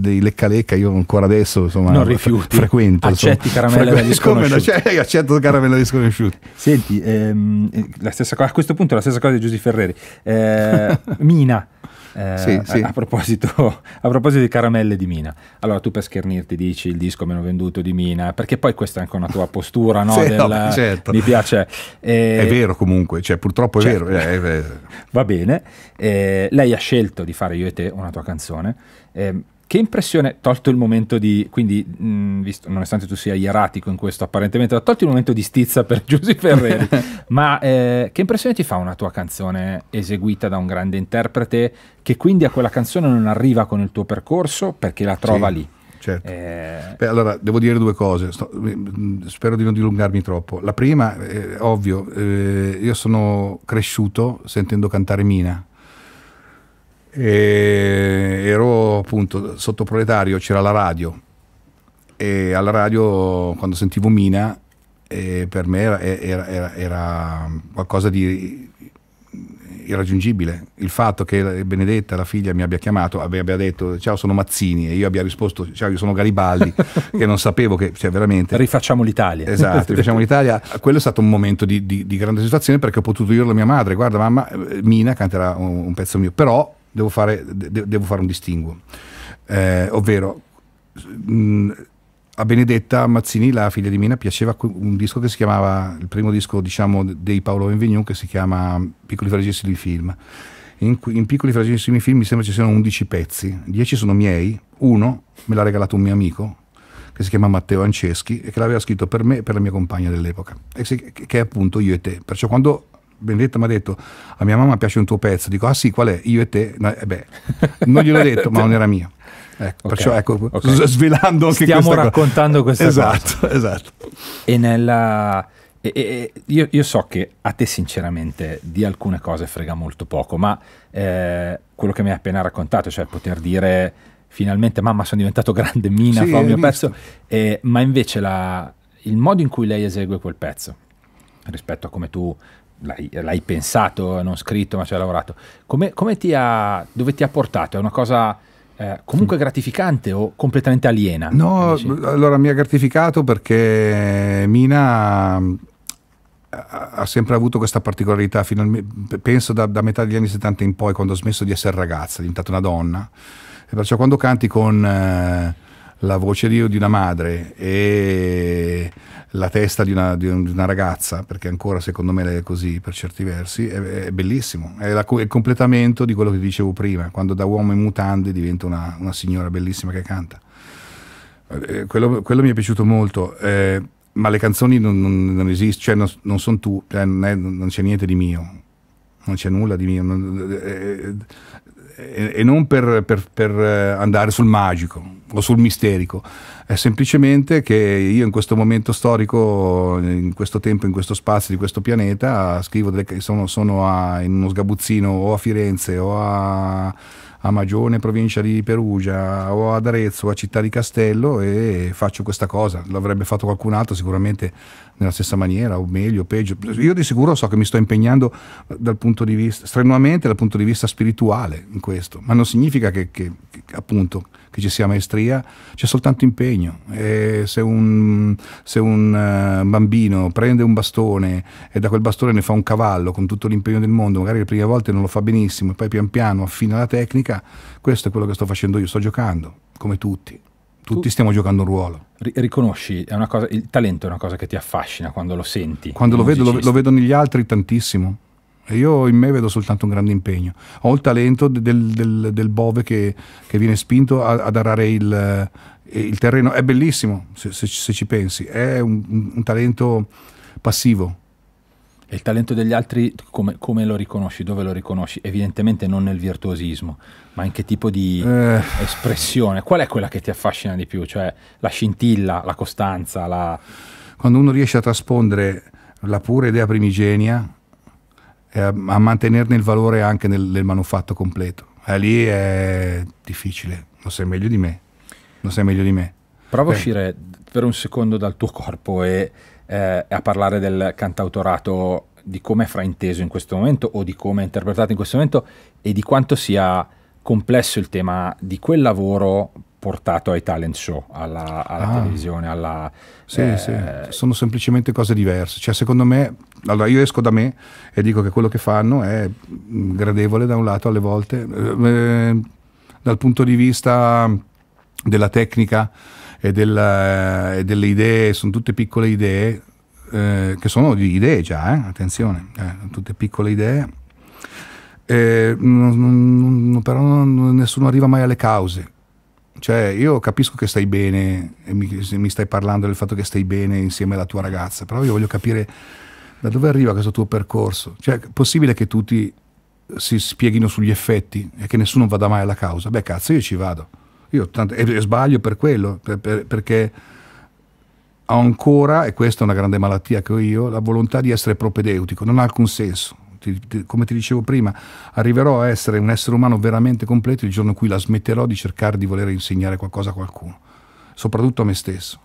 dei lecca-lecca, io ancora adesso insomma, non rifiuti, frequento. Accetti insomma, caramelle frequ- dagli sconosciuti. No? Cioè, accetto caramelle dagli sconosciuti. Senti, ehm, cosa, a questo punto la stessa cosa di Giuseppe Ferreri. Eh, Mina, eh, sì, sì. A, proposito, a, proposito, di caramelle di Mina, allora tu per schernirti dici il disco meno venduto di Mina, perché poi questa è anche una tua postura, no? sì, Del, no, certo. Mi piace. Eh, è vero comunque, cioè, purtroppo è, certo. vero, eh, è vero. Va bene, eh, lei ha scelto di fare Io e te una tua canzone. Eh, che impressione, tolto il momento di, quindi, mh, mm, visto, nonostante tu sia ieratico in questo apparentemente, tolto il momento di stizza per Giuseppe Ferreri, ma eh, che impressione ti fa una tua canzone eseguita da un grande interprete che quindi a quella canzone non arriva con il tuo percorso perché la trova sì, lì? Certo. Eh... Beh, allora, devo dire due cose, Sto, mm, mm, spero di non dilungarmi troppo. La prima, eh, ovvio, eh, io sono cresciuto sentendo cantare Mina e ero appunto sottoproletario, c'era la radio e alla radio quando sentivo Mina eh, per me era, era, era, era, qualcosa di irraggiungibile. Il fatto che Benedetta, la figlia, mi abbia chiamato, abbia detto ciao sono Mazzini e io abbia risposto ciao io sono Garibaldi, che non sapevo che, cioè veramente... Rifacciamo l'Italia. Esatto, rifacciamo l'Italia. Quello è stato un momento di, di, di, grande soddisfazione perché ho potuto dirlo a mia madre, guarda mamma, eh, Mina canterà un, un pezzo mio, però devo fare, de- devo fare un distinguo, eh, ovvero mh, a Benedetta Mazzini, la figlia di Mina, piaceva un disco che si chiamava, il primo disco diciamo dei Paolo Benvenu che si chiama Piccoli fragissimi film. In, in Piccoli fragissimi film mi sembra ci siano 11 pezzi, 10 sono miei, uno me l'ha regalato un mio amico che si chiama Matteo Anceschi e che l'aveva scritto per me e per la mia compagna dell'epoca, che è appunto Io e te. Perciò quando Benedetta mi ha detto a mia mamma piace un tuo pezzo, dico ah sì qual è? Io e te, no, eh beh, non glielo gliel'ho detto ma non era mio Ecco, okay, perciò ecco, okay. svelando anche Stiamo questa raccontando cosa. questa esatto, cosa. Esatto, E nella... E, e, io, io, so che a te sinceramente di alcune cose frega molto poco, ma eh, quello che mi hai appena raccontato, cioè poter dire finalmente mamma sono diventato grande, Mina sì, fa il mio pezzo, eh, ma invece la, il modo in cui lei esegue quel pezzo rispetto a come tu l'hai, l'hai, pensato, non scritto, ma ci hai lavorato. Come, come ti ha, dove ti ha portato? È una cosa eh, comunque mm. gratificante o completamente aliena? No, allora mi ha gratificato perché Mina eh, ha sempre avuto questa particolarità, penso da, da, metà degli anni 70 in poi, quando ho smesso di essere ragazza, è diventata una donna. E perciò quando canti con eh, la voce di, di una madre e la testa di una, di una, ragazza, perché ancora secondo me lei è così per certi versi, è, è bellissimo, è, la, è, il completamento di quello che dicevo prima, quando da uomo in mutande diventa una, una signora bellissima che canta. Eh, quello, quello, mi è piaciuto molto, eh, ma le canzoni non, non, non esistono, cioè non, non sono tu, cioè non, c'è niente di mio, non c'è nulla di mio. Non, eh, eh e, non per, per, per, eh, andare sul magico o sul misterico, è semplicemente che io in questo momento storico, in questo tempo, in questo spazio di questo pianeta, scrivo delle, sono, sono a, in uno sgabuzzino o a Firenze o a a Magione, provincia di Perugia, o ad Arezzo, a Città di Castello e faccio questa cosa. L'avrebbe fatto qualcun altro sicuramente nella stessa maniera, o meglio, o peggio. Io di sicuro so che mi sto impegnando dal punto di vista, strenuamente dal punto di vista spirituale in questo, ma non significa che, che, che appunto che ci sia maestria, c'è soltanto impegno. E se un, se un eh, bambino prende un bastone e da quel bastone ne fa un cavallo con tutto l'impegno del mondo, magari le prime volte non lo fa benissimo e poi pian piano affina la tecnica, questo è quello che sto facendo io, sto giocando, come tutti. Tutti stiamo giocando un ruolo. Riconosci, cosa, il talento è una cosa che ti affascina quando lo senti. Quando lo vedo, lo, lo vedo negli altri tantissimo e io in me vedo soltanto un grande impegno. Ho il talento del, del, del bove che, che, viene spinto ad arare il, eh, il, terreno. È bellissimo, se, se, se ci pensi. È un, un, talento passivo. E il talento degli altri come, come, lo riconosci? Dove lo riconosci? Evidentemente non nel virtuosismo, ma in che tipo di eh. espressione? Qual è quella che ti affascina di più? Cioè la scintilla, la costanza, la... Quando uno riesce a traspondere la pura idea primigenia eh, a mantenerne il valore anche nel, nel manufatto completo. Eh, lì è difficile, lo sai meglio di me. Lo sai meglio di me. Prova a uscire per un secondo dal tuo corpo e eh, a parlare del cantautorato, di come è frainteso in questo momento o di come è interpretato in questo momento e di quanto sia complesso il tema di quel lavoro portato ai talent show, alla, alla ah, televisione, alla... Sì, eh, sì, sono semplicemente cose diverse. Cioè, secondo me, allora io esco da me e dico che quello che fanno è mm, gradevole da un lato alle volte, eh, eh, dal punto di vista della tecnica e, del, eh, e delle idee, sono tutte piccole idee, eh, che sono di idee già, eh? attenzione, eh, tutte piccole idee. Eh, non, non, però non, nessuno arriva mai alle cause. Cioè, io capisco che stai bene e mi, mi stai parlando del fatto che stai bene insieme alla tua ragazza, però io voglio capire da dove arriva questo tuo percorso. Cioè, è possibile che tutti si spieghino sugli effetti e che nessuno vada mai alla causa? Beh, cazzo, io ci vado. Io tanto, e, sbaglio per quello, per, per, perché ho ancora, e questa è una grande malattia che ho io, la volontà di essere propedeutico, non ha alcun senso ti, ti, come ti dicevo prima, arriverò a essere un essere umano veramente completo il giorno in cui la smetterò di cercare di voler insegnare qualcosa a qualcuno, soprattutto a me stesso.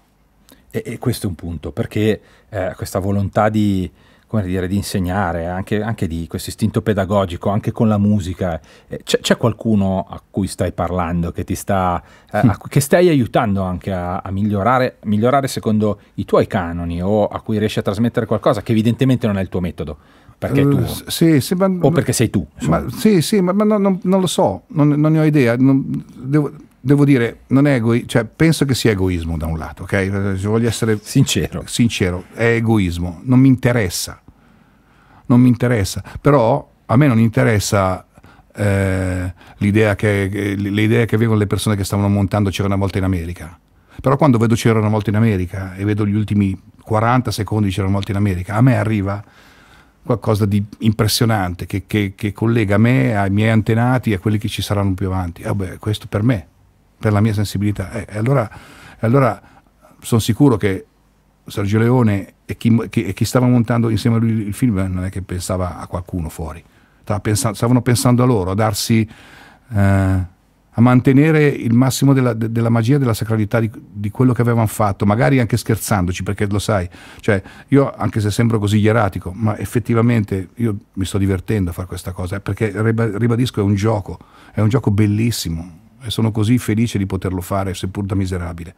E, e questo è un punto, perché eh, questa volontà di, come dire, di insegnare, anche, anche, di questo istinto pedagogico, anche con la musica. Eh, c'è, c'è qualcuno a cui stai parlando, che ti sta, eh, a, hm. che stai aiutando anche a, a migliorare, migliorare secondo i tuoi canoni o a cui riesci a trasmettere qualcosa che evidentemente non è il tuo metodo? perché eh, tu sì, sì, ma, o perché sei tu. Ma, sì, sì, ma, ma no, non, non, lo so, non, non ne ho idea. Non, devo, devo, dire, non è egoismo, cioè, penso che sia egoismo da un lato, ok? voglio essere sincero. sincero, è egoismo, non mi interessa, non mi interessa, però a me non interessa eh, l'idea che, le idee che avevano le persone che stavano montando c'era una volta in America. Però quando vedo c'era una volta in America e vedo gli ultimi 40 secondi c'era una volta in America, a me arriva qualcosa di impressionante che, che, che, collega me ai miei antenati e a quelli che ci saranno più avanti. Eh, beh, questo per me, per la mia sensibilità. Eh, allora, allora sono sicuro che Sergio Leone e chi, chi, e chi, stava montando insieme a lui il film non è che pensava a qualcuno fuori, stavano pensando, stavano pensando a loro, a darsi... Eh, a mantenere il massimo della, de, della magia e della sacralità di, di, quello che avevamo fatto, magari anche scherzandoci, perché lo sai, cioè, io anche se sembro così ieratico, ma effettivamente io mi sto divertendo a fare questa cosa, eh, perché ribadisco è un gioco, è un gioco bellissimo e sono così felice di poterlo fare, seppur da miserabile.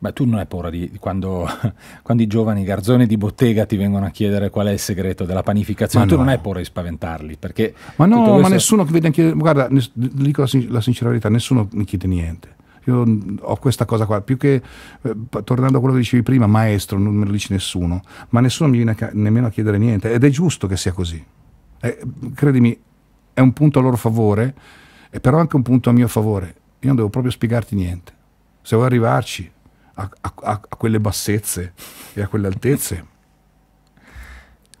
Ma tu non hai paura di, di quando, quando, i giovani garzoni di bottega ti vengono a chiedere qual è il segreto della panificazione? Ma tu no. non hai paura di spaventarli perché. Ma no, questo... ma nessuno che vede anche. Guarda, ne, dico la, sin la sincerità, nessuno mi chiede niente. Io ho questa cosa qua, più che eh, tornando a quello che dicevi prima, maestro, non me lo dice nessuno, ma nessuno mi viene a nemmeno a chiedere niente ed è giusto che sia così. Eh, credimi, è un punto a loro favore, eh, però anche un punto a mio favore. Io non devo proprio spiegarti niente. Se vuoi arrivarci, a, a, a quelle bassezze e a quelle altezze.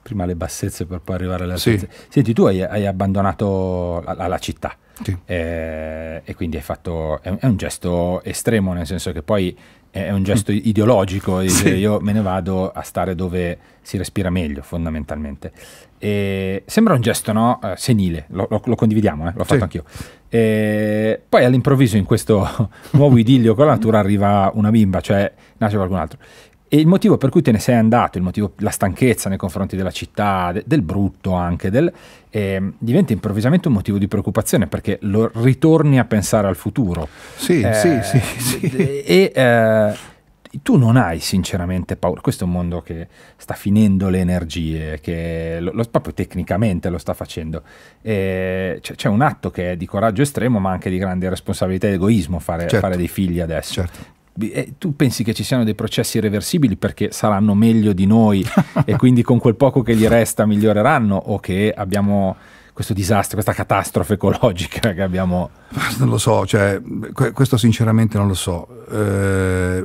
Prima le bassezze per poi arrivare alle altezze. Sì. Senti, tu hai, hai abbandonato la, la città. Sì. Eh, e quindi hai fatto, è, è, un gesto estremo, nel senso che poi è un gesto ideologico, sì. io me ne vado a stare dove si respira meglio fondamentalmente. E sembra un gesto no? Eh, senile, lo, lo, lo condividiamo, eh? l'ho sì. fatto anch'io. E poi all'improvviso in questo nuovo idillio con la natura arriva una bimba, cioè nasce qualcun altro. E il motivo per cui te ne sei andato, motivo, la stanchezza nei confronti della città, de, del brutto anche, del, eh, diventa improvvisamente un motivo di preoccupazione perché lo ritorni a pensare al futuro. Sì, sì, eh, sì. sì. E, eh, tu non hai sinceramente paura. Questo è un mondo che sta finendo le energie, che lo, lo, proprio tecnicamente lo sta facendo. E c'è, c'è, un atto che è di coraggio estremo, ma anche di grande responsabilità ed egoismo fare, certo. fare dei figli adesso. Certo. E tu pensi che ci siano dei processi irreversibili perché saranno meglio di noi e quindi con quel poco che gli resta miglioreranno o che abbiamo questo disastro, questa catastrofe ecologica che abbiamo? Non lo so, cioè, questo sinceramente non lo so. Eh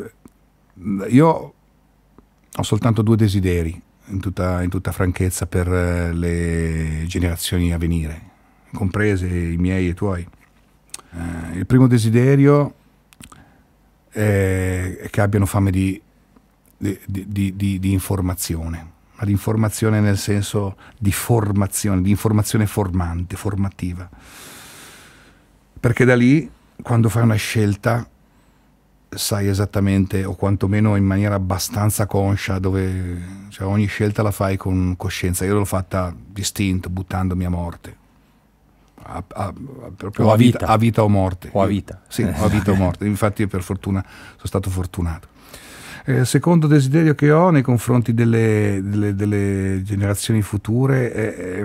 io ho soltanto due desideri, in tutta, in tutta franchezza, per eh, le generazioni a venire, comprese i miei e i tuoi. Eh, il primo desiderio è che abbiano fame di, di, di, di informazione, ma di informazione nel senso di formazione, di informazione formante, formativa. Perché da lì, quando fai una scelta, sai esattamente o quantomeno in maniera abbastanza conscia dove cioè, ogni scelta la fai con coscienza. Io l'ho fatta distinto, buttandomi a morte. A, a, a, a vita. Vita, vita. o morte. O a vita. sì, a vita o morte. Infatti per fortuna sono stato fortunato. Eh, secondo desiderio che ho nei confronti delle, delle, delle generazioni future è, è,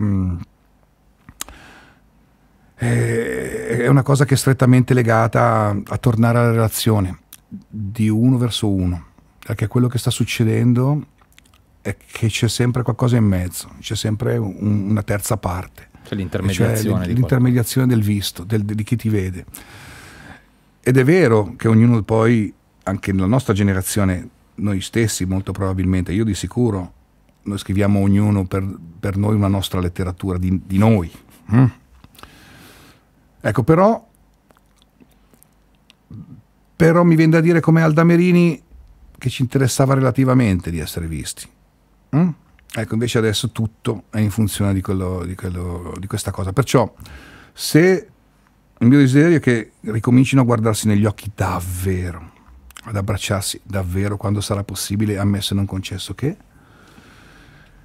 è mm, una cosa che è strettamente legata a tornare alla relazione di uno verso uno, perché quello che sta succedendo è che c'è sempre qualcosa in mezzo, c'è sempre un, una terza parte. C'è l'intermediazione. Cioè l'intermediazione del visto, del, di chi ti vede. Ed è vero che ognuno poi, anche nella nostra generazione, noi stessi molto probabilmente, io di sicuro, noi scriviamo ognuno per, per noi una nostra letteratura di, di noi. Mm. Ecco, però però mi viene da dire come Aldamerini che ci interessava relativamente di essere visti. Mm? Ecco, invece adesso tutto è in funzione di, quello, di, quello, di questa cosa. Perciò, se il mio desiderio è che ricomincino a guardarsi negli occhi davvero, ad abbracciarsi davvero quando sarà possibile, ammesso e non concesso che.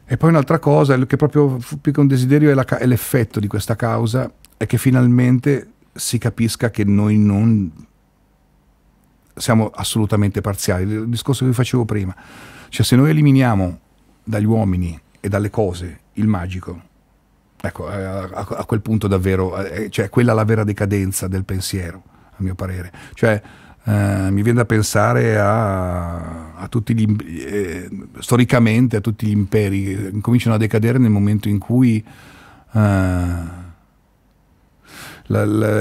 E poi un'altra cosa, che proprio più che un desiderio è, la, è l'effetto di questa causa, è che finalmente si capisca che noi non siamo assolutamente parziali. Il discorso che vi facevo prima, cioè se noi eliminiamo dagli uomini e dalle cose il magico, ecco, a, quel punto davvero, eh, eh, cioè quella è la vera decadenza del pensiero, a mio parere. Cioè, eh, mi viene da pensare a, a tutti gli, eh, storicamente a tutti gli imperi, cominciano a decadere nel momento in cui... Eh,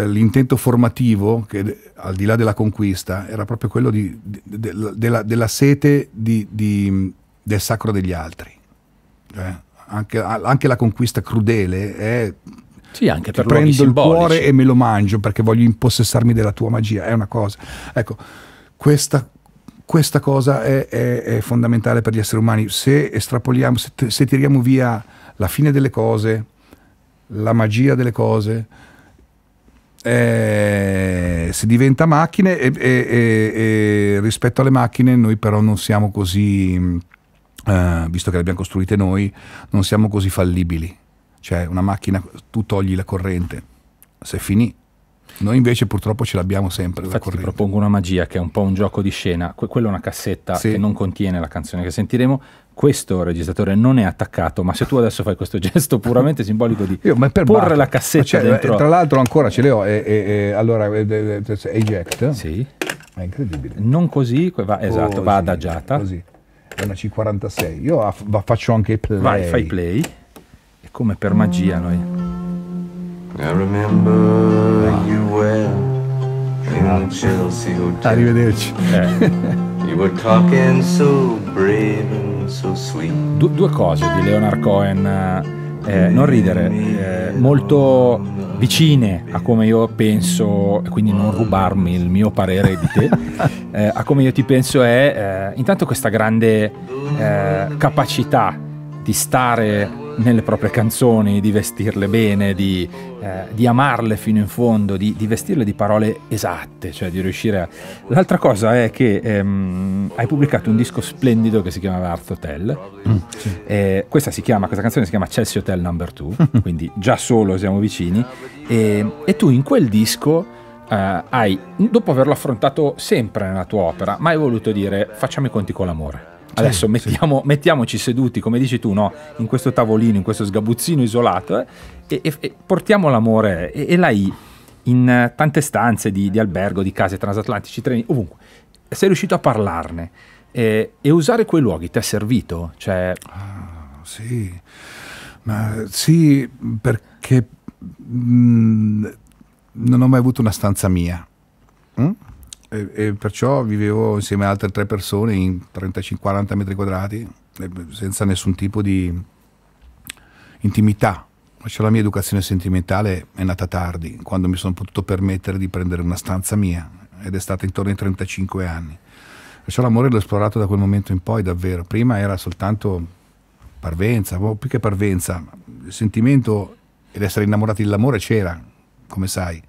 l'intento formativo, che al di là della conquista, era proprio quello di, di, de, della, della, sete di, del sacro degli altri. Cioè, anche, anche, la conquista crudele è... Sì, anche per prendo il cuore e me lo mangio perché voglio impossessarmi della tua magia, è una cosa. Ecco, questa, questa cosa è, è, è, fondamentale per gli esseri umani. Se estrapoliamo, se, se tiriamo via la fine delle cose, la magia delle cose, eh, si diventa macchine e, e, e, e, rispetto alle macchine noi però non siamo così, mm, eh, visto che le abbiamo costruite noi, non siamo così fallibili. Cioè una macchina, tu togli la corrente, se finì. Noi invece purtroppo ce l'abbiamo sempre. Infatti la ti propongo una magia che è un po' un gioco di scena. Que- quello è una cassetta sì. che non contiene la canzone che sentiremo, questo registratore non è attaccato, ma se tu adesso fai questo gesto puramente simbolico di Io, porre Bach, la cassetta cioè, dentro... Tra l'altro ancora ce le ho, e, e, e allora eject. Sì. È incredibile. Non così, va, esatto, così, va adagiata. Così. È una C46. Io faccio anche play. Vai, fai play. E come per magia noi. Well Arrivederci. Eh. So so du due cose di Leonard Cohen, eh, eh, non ridere, eh, molto vicine a come io penso, quindi non rubarmi il mio parere di te, eh, a come io ti penso è eh, intanto questa grande eh, capacità di stare nelle proprie canzoni, di vestirle bene, di, eh, di amarle fino in fondo, di, di, vestirle di parole esatte, cioè di riuscire a... L'altra cosa è che ehm, hai pubblicato un disco splendido che si chiamava Art Hotel, mm, sì. eh, questa, chiama, questa, canzone si chiama Chelsea Hotel Number 2, quindi già solo siamo vicini, e, e tu in quel disco... Uh, hai, dopo averlo affrontato sempre nella tua opera, mai voluto dire facciamo i conti con l'amore. Adesso sì, mettiamo, sì. mettiamoci seduti, come dici tu, no? in questo tavolino, in questo sgabuzzino isolato eh? e, e, e, portiamo l'amore e, e l'AI in tante stanze di, di, albergo, di case transatlantici, treni, ovunque. Sei riuscito a parlarne e, eh, e usare quei luoghi ti ha servito? Cioè... Ah, sì, ma sì, perché mh, mm, non ho mai avuto una stanza mia. Mm? e, e perciò vivevo insieme a altre tre persone in 35-40 metri quadrati, senza nessun tipo di intimità. Cioè, la mia educazione sentimentale è nata tardi, quando mi sono potuto permettere di prendere una stanza mia, ed è stata intorno ai 35 anni. Perciò l'amore l'ho esplorato da quel momento in poi davvero. Prima era soltanto parvenza, boh, più che parvenza, il sentimento ed essere innamorati dell'amore c'era, come sai,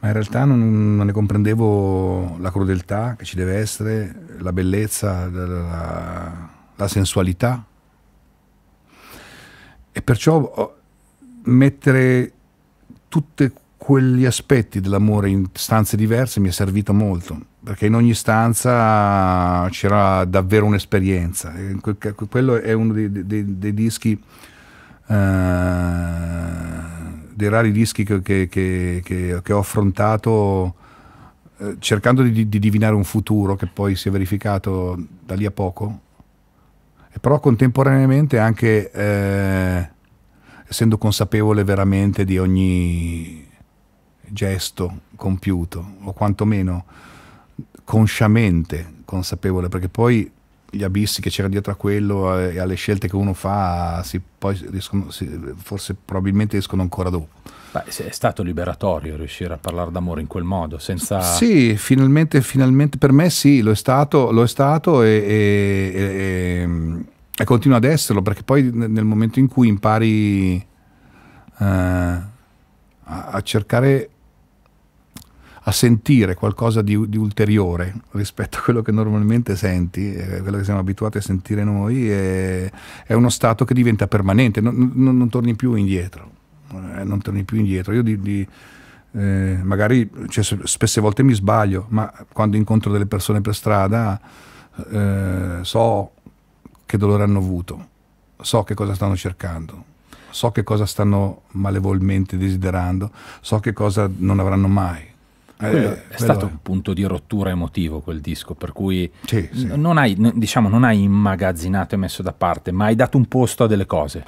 ma in realtà non, non, ne comprendevo la crudeltà che ci deve essere, la bellezza, la, la, la sensualità. E perciò oh, mettere tutti quegli aspetti dell'amore in stanze diverse mi è servito molto, perché in ogni stanza c'era davvero un'esperienza. Quello è uno dei, dei, dei dischi... Eh, dei rari rischi che, che, che, che ho affrontato eh, cercando di, di, divinare un futuro che poi si è verificato da lì a poco, e però contemporaneamente anche eh, essendo consapevole veramente di ogni gesto compiuto, o quantomeno consciamente consapevole, perché poi gli abissi che c'era dietro a quello e alle scelte che uno fa, si, poi riescono, si, forse probabilmente escono ancora dopo. Beh, è stato liberatorio riuscire a parlare d'amore in quel modo, senza... Sì, finalmente, finalmente per me sì, lo è stato, lo è stato e, e, e, e, continua ad esserlo, perché poi nel momento in cui impari eh, a, a cercare a sentire qualcosa di, di, ulteriore rispetto a quello che normalmente senti, eh, quello che siamo abituati a sentire noi, è, è uno stato che diventa permanente, non, non, non torni più indietro. Eh, non torni più indietro. Io di, di, eh, magari cioè, spesse volte mi sbaglio, ma quando incontro delle persone per strada eh, so che dolore hanno avuto, so che cosa stanno cercando so che cosa stanno malevolmente desiderando, so che cosa non avranno mai. Eh, quello è stato è. un punto di rottura emotivo quel disco, per cui sì, sì. Non, hai, diciamo, non hai immagazzinato e messo da parte, ma hai dato un posto a delle cose.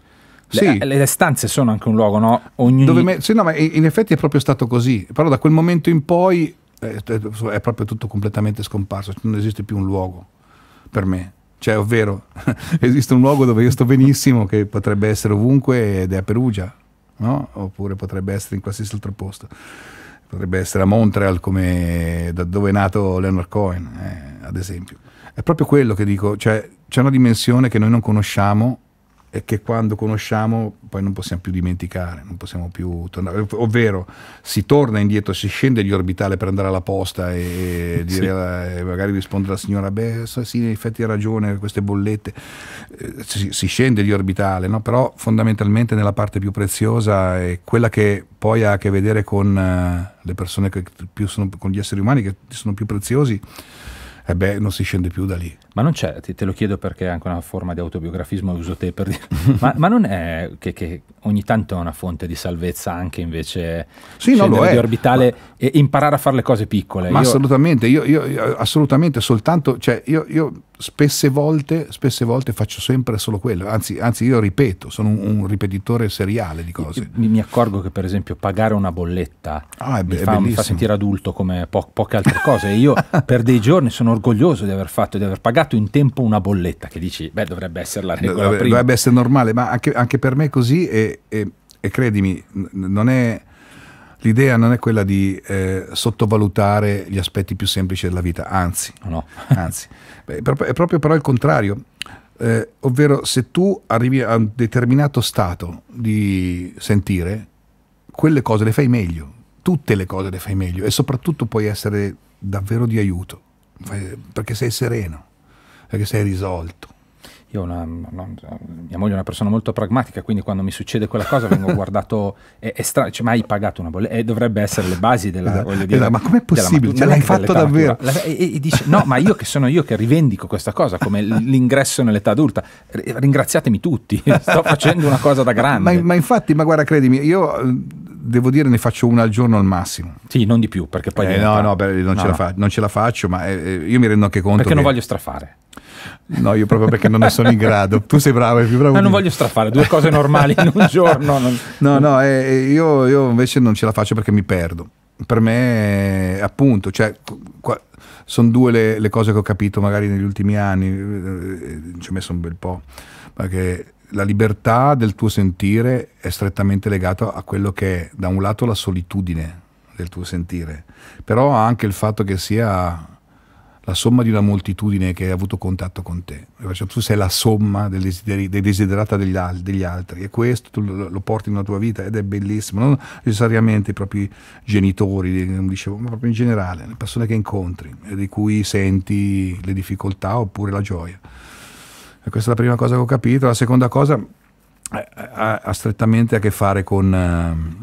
Sì. Eh, le, le, stanze sono anche un luogo, no? Ogni... Dove me... sì, no, ma in effetti è proprio stato così. Però da quel momento in poi eh, è proprio tutto completamente scomparso, cioè, non esiste più un luogo per me. Cioè, ovvero, esiste un luogo dove io sto benissimo, che potrebbe essere ovunque ed è a Perugia, no? Oppure potrebbe essere in qualsiasi altro posto potrebbe essere a Montreal come da dove è nato Leonard Cohen, eh, ad esempio. È proprio quello che dico, cioè c'è una dimensione che noi non conosciamo e che quando conosciamo poi non possiamo più dimenticare, non possiamo più tornare, ovvero si torna indietro, si scende di orbitale per andare alla posta e, sì. dire, e eh, magari rispondere alla signora, beh sì, in effetti ha ragione, queste bollette, eh, si, si scende di orbitale, no? però fondamentalmente nella parte più preziosa è quella che poi ha a che vedere con eh, le persone, che più sono, con gli esseri umani che sono più preziosi, e beh non si scende più da lì ma non c'è, te, te, lo chiedo perché è anche una forma di autobiografismo, uso te per dire, ma, ma, non è che, che, ogni tanto è una fonte di salvezza anche invece sì, no, lo è. di orbitale ma, e imparare a fare le cose piccole? Ma io, assolutamente, io, io, assolutamente, soltanto, cioè io, io spesse volte, spesse volte faccio sempre solo quello, anzi, anzi io ripeto, sono un, un, ripetitore seriale di cose. Mi, mi, accorgo che per esempio pagare una bolletta ah, mi, fa, mi, fa, sentire adulto come po- poche altre cose e io per dei giorni sono orgoglioso di aver fatto, di aver pagato pagato in tempo una bolletta che dici, beh, dovrebbe essere la regola. Dovrebbe, dovrebbe essere normale, ma anche, anche per me è così e, e, e credimi, non è... L'idea non è quella di eh, sottovalutare gli aspetti più semplici della vita, anzi, oh, no. anzi beh, è proprio però il contrario. Eh, ovvero, se tu arrivi a un determinato stato di sentire, quelle cose le fai meglio, tutte le cose le fai meglio e soprattutto puoi essere davvero di aiuto, perché sei sereno perché sei risolto. Io una, una, mia moglie è una persona molto pragmatica, quindi quando mi succede quella cosa vengo guardato, è, è strano, cioè, ma pagato una bolletta, dovrebbe essere le basi della... Esatto, dire, esatto, ma com'è possibile? Ce cioè, l'hai fatto davvero? La, e, e, dice, no, ma io che sono io che rivendico questa cosa, come l'ingresso nell'età adulta, ringraziatemi tutti, sto facendo una cosa da grande. Ma, ma infatti, ma guarda, credimi, io devo dire ne faccio una al giorno al massimo. Sì, non di più, perché poi... Eh, diventa... No, no, beh, non, no, ce no. Fa- non, ce la faccio, ma eh, eh io mi rendo anche conto... Perché che... non voglio strafare. No, io proprio perché non ne sono in grado. Tu sei bravo, è più bravo. Ma no, non voglio strafare due cose normali in un giorno. Non... No, no, eh, eh, io, io, invece non ce la faccio perché mi perdo. Per me, eh, appunto, cioè, sono due le, le, cose che ho capito magari negli ultimi anni, eh, ci ho messo un bel po', perché la libertà del tuo sentire è strettamente legata a quello che è, da un lato, la solitudine del tuo sentire, però anche il fatto che sia la somma di una moltitudine che ha avuto contatto con te. Cioè, tu sei la somma dei, desideri, del desiderata degli, degli, altri e questo tu lo, lo, porti nella tua vita ed è bellissimo, non necessariamente i propri genitori, eh, dicevo, ma proprio in generale, le persone che incontri e eh, di cui senti le difficoltà oppure la gioia. E questa è la prima cosa che ho capito. La seconda cosa eh, ha, ha strettamente a che fare con...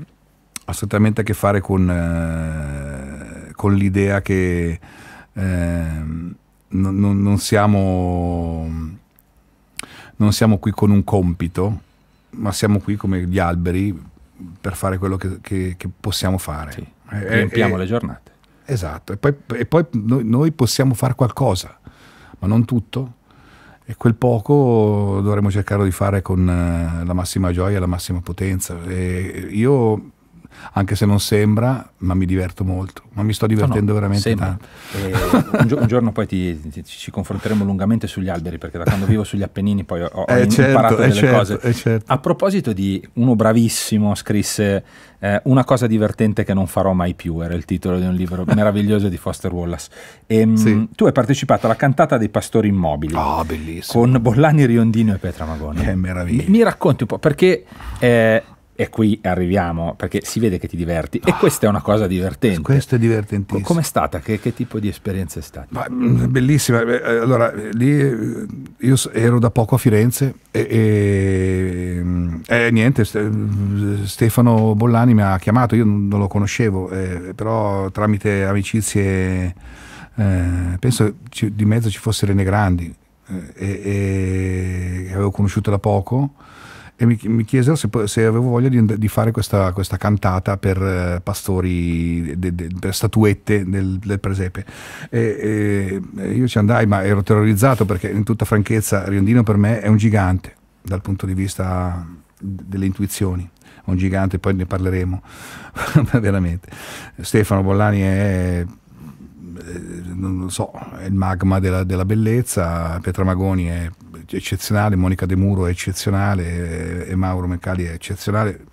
Uh, ha strettamente a che fare con, uh, con l'idea che Ehm, non, non, siamo, non siamo qui con un compito, ma siamo qui come gli alberi per fare quello che, che, che possiamo fare. Sì. Riempiamo le giornate. Esatto, e poi, e poi noi, noi, possiamo fare qualcosa, ma non tutto. E quel poco dovremmo cercare di fare con eh, la massima gioia, la massima potenza. E io anche se non sembra, ma mi diverto molto, ma mi sto divertendo no, no, veramente sembra. tanto. Eh, un, giorno poi ti, ti, ci confronteremo lungamente sugli alberi, perché da quando vivo sugli Appennini poi ho, ho eh, certo, imparato eh, delle certo, cose. Eh, certo. A proposito di uno bravissimo scrisse eh, Una cosa divertente che non farò mai più, era il titolo di un libro meraviglioso di Foster Wallace. E, ehm, sì. Tu hai partecipato alla cantata dei pastori immobili. Oh, bellissimo. Con Bollani, Riondino e Petra Magone. Che meraviglia. Mi, mi racconti un po', perché... Eh, e qui arriviamo perché si vede che ti diverti e questa è una cosa divertente. Questo è divertentissimo. Com'è stata? Che, che tipo di esperienza è stata? Ma, mm, bellissima. Eh, allora, lì eh, io ero da poco a Firenze e, e, mm, e eh, niente, mm, Stefano Bollani mi ha chiamato, io non lo conoscevo, eh, però tramite amicizie, eh, penso ci, di mezzo ci fosse Rene Grandi, eh, che avevo conosciuto da poco e mi, mi chiesero se, se, avevo voglia di, di fare questa, questa, cantata per eh, pastori, de, de, per statuette del, del presepe. E, e io ci andai, ma ero terrorizzato perché in tutta franchezza Riondino per me è un gigante dal punto di vista delle intuizioni un gigante, poi ne parleremo veramente. Stefano Bollani è eh, non lo so, è il magma della, della bellezza, Pietro Magoni è eccezionale, Monica De Muro è eccezionale eh, e Mauro Meccali è eccezionale.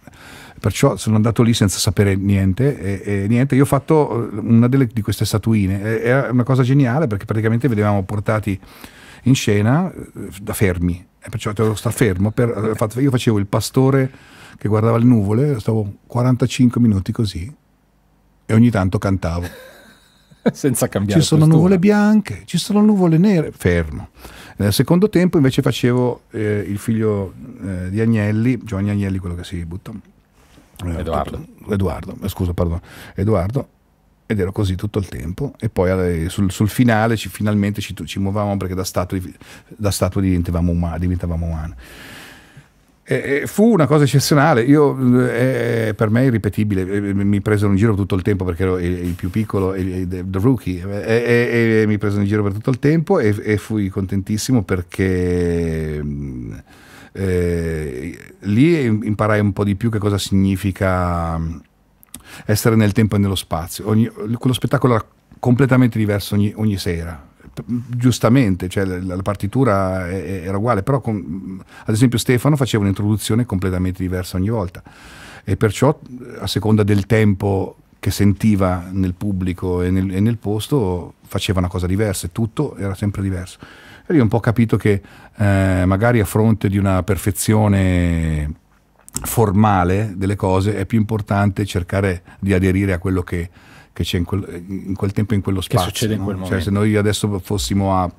Perciò sono andato lì senza sapere niente e, e niente. Io ho fatto eh, una delle, di queste statuine, È una cosa geniale perché praticamente vedevamo portati in scena eh, da fermi, e perciò dovevo stare fermo. Per, io facevo il pastore che guardava le nuvole, stavo 45 minuti così e ogni tanto cantavo. Senza cambiare. Ci sono postura. nuvole bianche, ci sono nuvole nere, fermo. Nel secondo tempo invece facevo eh, il figlio eh, di Agnelli, Giovanni Agnelli, quello che si butta. Eh, Edoardo. Edoardo, eh, scusa, perdono, Edoardo, ed ero così tutto il tempo e poi eh, sul, sul finale ci, finalmente ci, ci muovavamo perché da statua, da statua diventavamo, umani. Diventavamo umani. E, eh, e eh, fu una cosa eccezionale, Io, eh, eh per me è irripetibile, mi presero in giro tutto il tempo perché ero il, il più piccolo, il, il, il rookie, e, mi presero in giro per tutto il tempo e, e fui contentissimo perché... Mm, eh, lì imparai un po' di più che cosa significa mm, essere nel tempo e nello spazio. Ogni, quello spettacolo era completamente diverso ogni, ogni sera giustamente, cioè, la, la, partitura è, era uguale, però con, ad esempio Stefano faceva un'introduzione completamente diversa ogni volta e perciò a seconda del tempo che sentiva nel pubblico e nel, e nel posto faceva una cosa diversa e tutto era sempre diverso. E io ho un po' capito che eh, magari a fronte di una perfezione formale delle cose è più importante cercare di aderire a quello che che c'è in quel, in quel tempo in quello spazio. Che succede no? in quel momento. Cioè, se noi adesso fossimo a,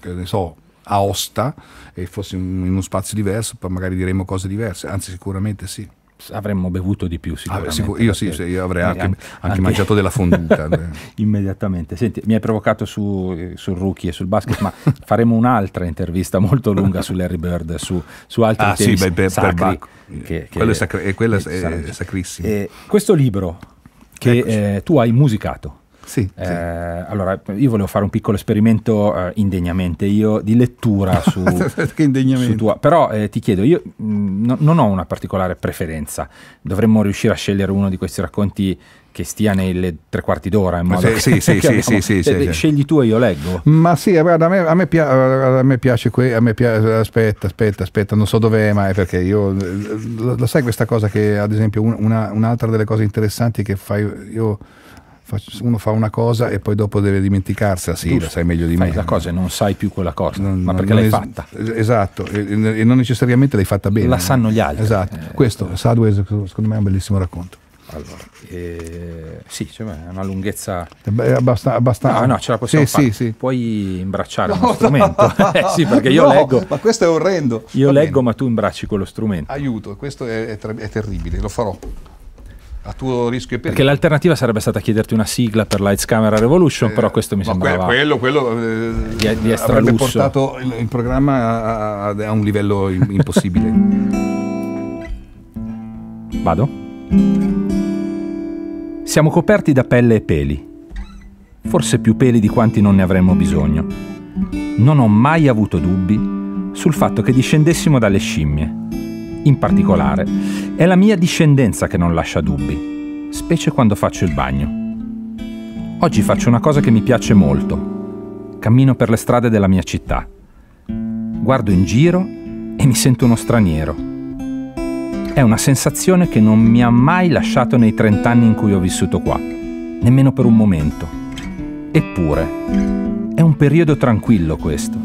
che ne so, a Osta e fossimo in uno spazio diverso, magari diremmo cose diverse, anzi sicuramente sì avremmo bevuto di più sicuramente. Ah, io sì, sì, io avrei anche, anche, anche mangiato della fonduta. Eh. Immediatamente. Senti, mi hai provocato su, eh, sul rookie e sul basket, ma faremo un'altra intervista molto lunga su Larry Bird, su, su altri ah, temi sì, beh, per, sacri, per che, quello è, sacri, eh, quello è, è sacrissimo. E questo libro, che eh, tu hai musicato. Sì, eh, sì, Allora, io volevo fare un piccolo esperimento eh, indegnamente, io di lettura su, che indegnamente. Su tua, però eh, ti chiedo, io mh, mm, no, non ho una particolare preferenza, dovremmo riuscire a scegliere uno di questi racconti che stia nelle tre quarti d'ora in modo sì, che, sì, che sì, sì, cioè, sì, scegli tu e io leggo ma sì eh, guarda, a, me, a, me pi- a me, piace qui a me piace aspetta aspetta aspetta non so dov'è ma è perché io lo, lo sai questa cosa che ad esempio una, un'altra delle cose interessanti che fai io uno fa una cosa e poi dopo deve dimenticarsela, sì, Giusto. lo sai meglio di Fai me. la cosa e non sai più quella cosa, non, ma perché l'hai es- fatta. Esatto, e, e, non necessariamente l'hai fatta bene. La sanno gli altri. Esatto, eh, questo, eh. Sadway secondo me è un bellissimo racconto. Allora, eh, sì, cioè, è una lunghezza Beh, abbast- abbastanza. No, no, ce la possiamo sì, fare. Sì, sì. Puoi imbracciare no, uno no, strumento. eh, sì, perché io no, leggo. Ma questo è orrendo. Io Va leggo, bene. ma tu imbracci quello strumento. Aiuto, questo è, è, è terribile, lo farò a tuo rischio e pericolo. Perché l'alternativa sarebbe stata chiederti una sigla per Lights Camera Revolution, eh, però questo mi sembrava quello, quello eh, di, di avrebbe portato il, il programma a, a, un livello impossibile. Vado? Siamo coperti da pelle e peli. Forse più peli di quanti non ne avremmo bisogno. Non ho mai avuto dubbi sul fatto che discendessimo dalle scimmie. In particolare, è la mia discendenza che non lascia dubbi, specie quando faccio il bagno. Oggi faccio una cosa che mi piace molto. Cammino per le strade della mia città. Guardo in giro e mi sento uno straniero è una sensazione che non mi ha mai lasciato nei trent'anni in cui ho vissuto qua, nemmeno per un momento. Eppure, è un periodo tranquillo questo,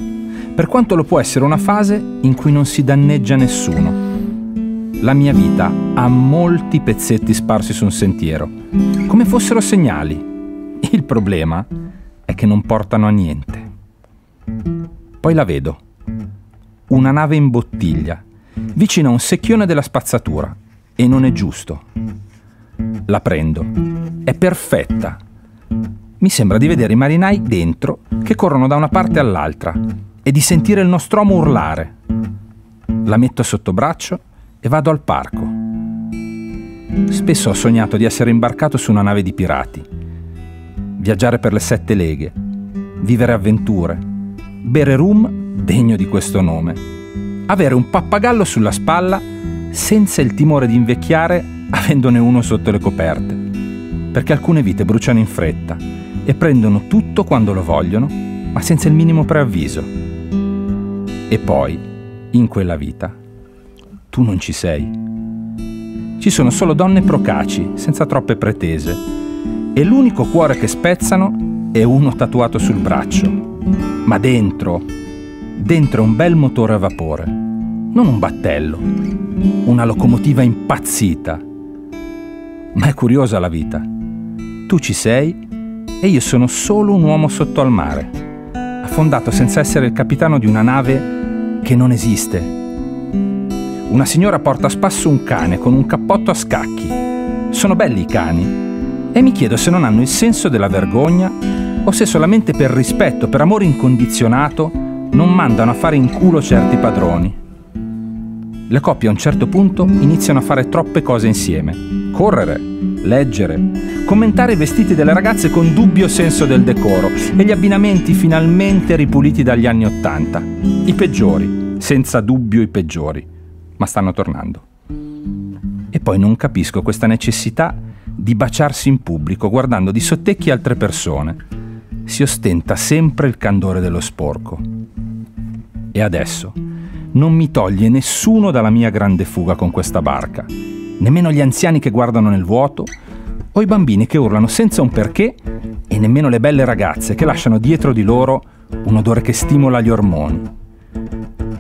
per quanto lo può essere una fase in cui non si danneggia nessuno. La mia vita ha molti pezzetti sparsi su un sentiero, come fossero segnali. Il problema è che non portano a niente. Poi la vedo. Una nave in bottiglia vicino a un secchione della spazzatura e non è giusto. La prendo. È perfetta. Mi sembra di vedere i marinai dentro che corrono da una parte all'altra e di sentire il nostro uomo urlare. La metto sotto braccio e vado al parco. Spesso ho sognato di essere imbarcato su una nave di pirati, viaggiare per le sette leghe, vivere avventure, bere rum degno di questo nome avere un pappagallo sulla spalla senza il timore di invecchiare avendone uno sotto le coperte, perché alcune vite bruciano in fretta e prendono tutto quando lo vogliono, ma senza il minimo preavviso. E poi, in quella vita, tu non ci sei. Ci sono solo donne procaci, senza troppe pretese, e l'unico cuore che spezzano è uno tatuato sul braccio. Ma dentro, dentro un bel motore a vapore, non un battello, una locomotiva impazzita. Ma è curiosa la vita. Tu ci sei e io sono solo un uomo sotto al mare, affondato senza essere il capitano di una nave che non esiste. Una signora porta a spasso un cane con un cappotto a scacchi. Sono belli i cani. E mi chiedo se non hanno il senso della vergogna o se solamente per rispetto, per amore incondizionato, non mandano a fare in culo certi padroni. Le coppie a un certo punto iniziano a fare troppe cose insieme. Correre, leggere, commentare i vestiti delle ragazze con dubbio senso del decoro e gli abbinamenti finalmente ripuliti dagli anni Ottanta. I peggiori, senza dubbio i peggiori, ma stanno tornando. E poi non capisco questa necessità di baciarsi in pubblico guardando di sottecchi altre persone si ostenta sempre il candore dello sporco. E adesso non mi toglie nessuno dalla mia grande fuga con questa barca, nemmeno gli anziani che guardano nel vuoto, o i bambini che urlano senza un perché, e nemmeno le belle ragazze che lasciano dietro di loro un odore che stimola gli ormoni.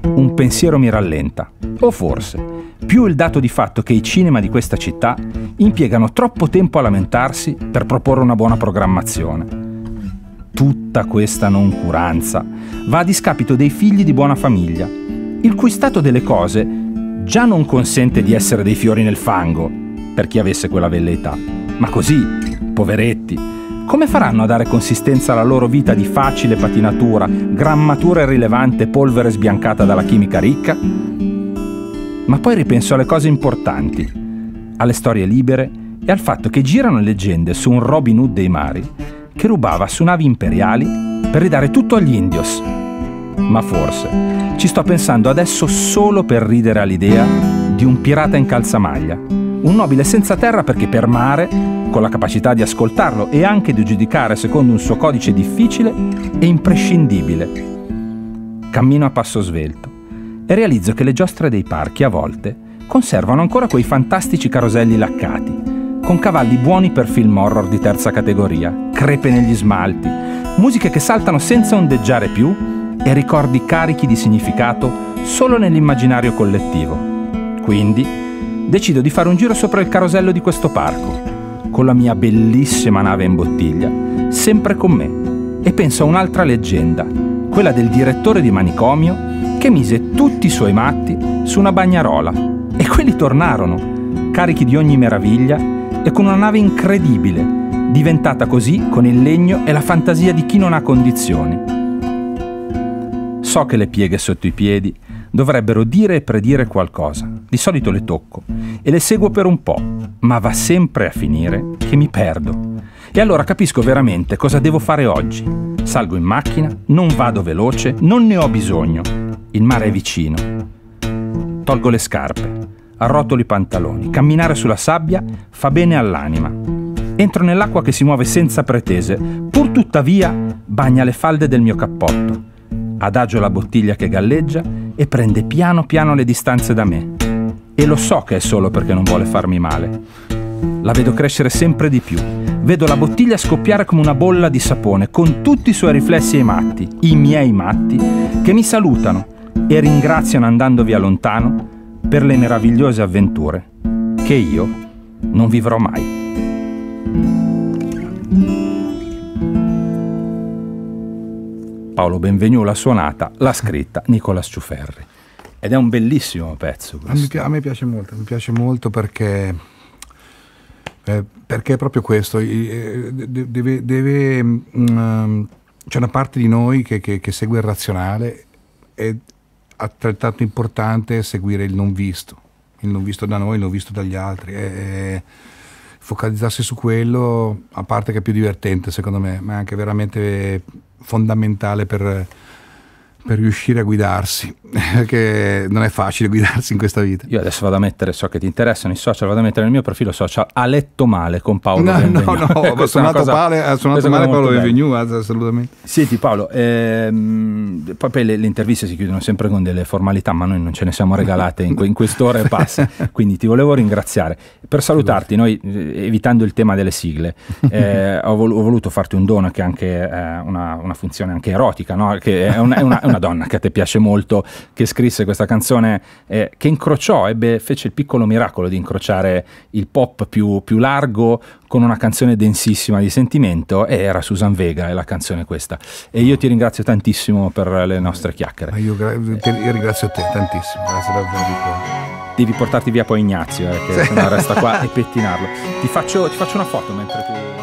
Un pensiero mi rallenta, o forse più il dato di fatto che i cinema di questa città impiegano troppo tempo a lamentarsi per proporre una buona programmazione tutta questa noncuranza va a discapito dei figli di buona famiglia, il cui stato delle cose già non consente di essere dei fiori nel fango per chi avesse quella velleità. Ma così, poveretti, come faranno a dare consistenza alla loro vita di facile patinatura, grammatura irrilevante e polvere sbiancata dalla chimica ricca? Ma poi ripenso alle cose importanti, alle storie libere e al fatto che girano leggende su un Robin Hood dei mari che rubava su navi imperiali per ridare tutto agli indios. Ma forse ci sto pensando adesso solo per ridere all'idea di un pirata in calzamaglia, un nobile senza terra perché per mare, con la capacità di ascoltarlo e anche di giudicare secondo un suo codice difficile è imprescindibile. Cammino a passo svelto e realizzo che le giostre dei parchi a volte conservano ancora quei fantastici caroselli laccati, con cavalli buoni per film horror di terza categoria crepe negli smalti, musiche che saltano senza ondeggiare più e ricordi carichi di significato solo nell'immaginario collettivo. Quindi decido di fare un giro sopra il carosello di questo parco, con la mia bellissima nave in bottiglia, sempre con me, e penso a un'altra leggenda, quella del direttore di manicomio che mise tutti i suoi matti su una bagnarola e quelli tornarono, carichi di ogni meraviglia e con una nave incredibile diventata così con il legno e la fantasia di chi non ha condizioni. So che le pieghe sotto i piedi dovrebbero dire e predire qualcosa. Di solito le tocco e le seguo per un po', ma va sempre a finire che mi perdo. E allora capisco veramente cosa devo fare oggi. Salgo in macchina, non vado veloce, non ne ho bisogno. Il mare è vicino. Tolgo le scarpe, arrotolo i pantaloni. Camminare sulla sabbia fa bene all'anima. Entro nell'acqua che si muove senza pretese, pur tuttavia bagna le falde del mio cappotto. Adagio la bottiglia che galleggia e prende piano piano le distanze da me. E lo so che è solo perché non vuole farmi male. La vedo crescere sempre di più. Vedo la bottiglia scoppiare come una bolla di sapone, con tutti i suoi riflessi e i matti, i miei matti, che mi salutano e ringraziano andando via lontano per le meravigliose avventure che io non vivrò mai. Paolo Benvenu l'ha suonata, l'ha scritta Nicola Sciuferri. Ed è un bellissimo pezzo. A me, a me, piace molto, mi piace molto perché, eh, perché è proprio questo. Eh, deve, deve, um, c'è una parte di noi che, che, che segue il razionale e altrettanto importante è seguire il non visto, il non visto da noi, il non visto dagli altri. È, è, focalizzarsi su quello, a parte che è più divertente secondo me, ma è anche veramente fondamentale per per riuscire a guidarsi, perché non è facile guidarsi in questa vita. Io adesso vado a mettere, so che ti interessano i social, vado a mettere nel mio profilo social ha letto male con Paolo No, Benvenu. no, no, ha suonato, cosa, pale, ha suonato male Paolo Benvenu, eh, assolutamente. Senti Paolo, ehm, poi le, le, interviste si chiudono sempre con delle formalità, ma noi non ce ne siamo regalate in, in quest'ora e passa, quindi ti volevo ringraziare. Per salutarti, noi eh, evitando il tema delle sigle, eh, ho, vol ho, voluto farti un dono che è anche eh, una, una, funzione anche erotica, no? che è una, è una, è una una donna che a te piace molto, che scrisse questa canzone eh, che incrociò, ebbe, fece il piccolo miracolo di incrociare il pop più, più largo con una canzone densissima di sentimento e era Susan Vega è la canzone questa. E io ti ringrazio tantissimo per le nostre chiacchiere. Ma io, io ringrazio te tantissimo, grazie davvero di cuore. Devi portarti via poi Ignazio, eh, che sì. se no resta qua e pettinarlo. Ti faccio, ti faccio una foto mentre tu...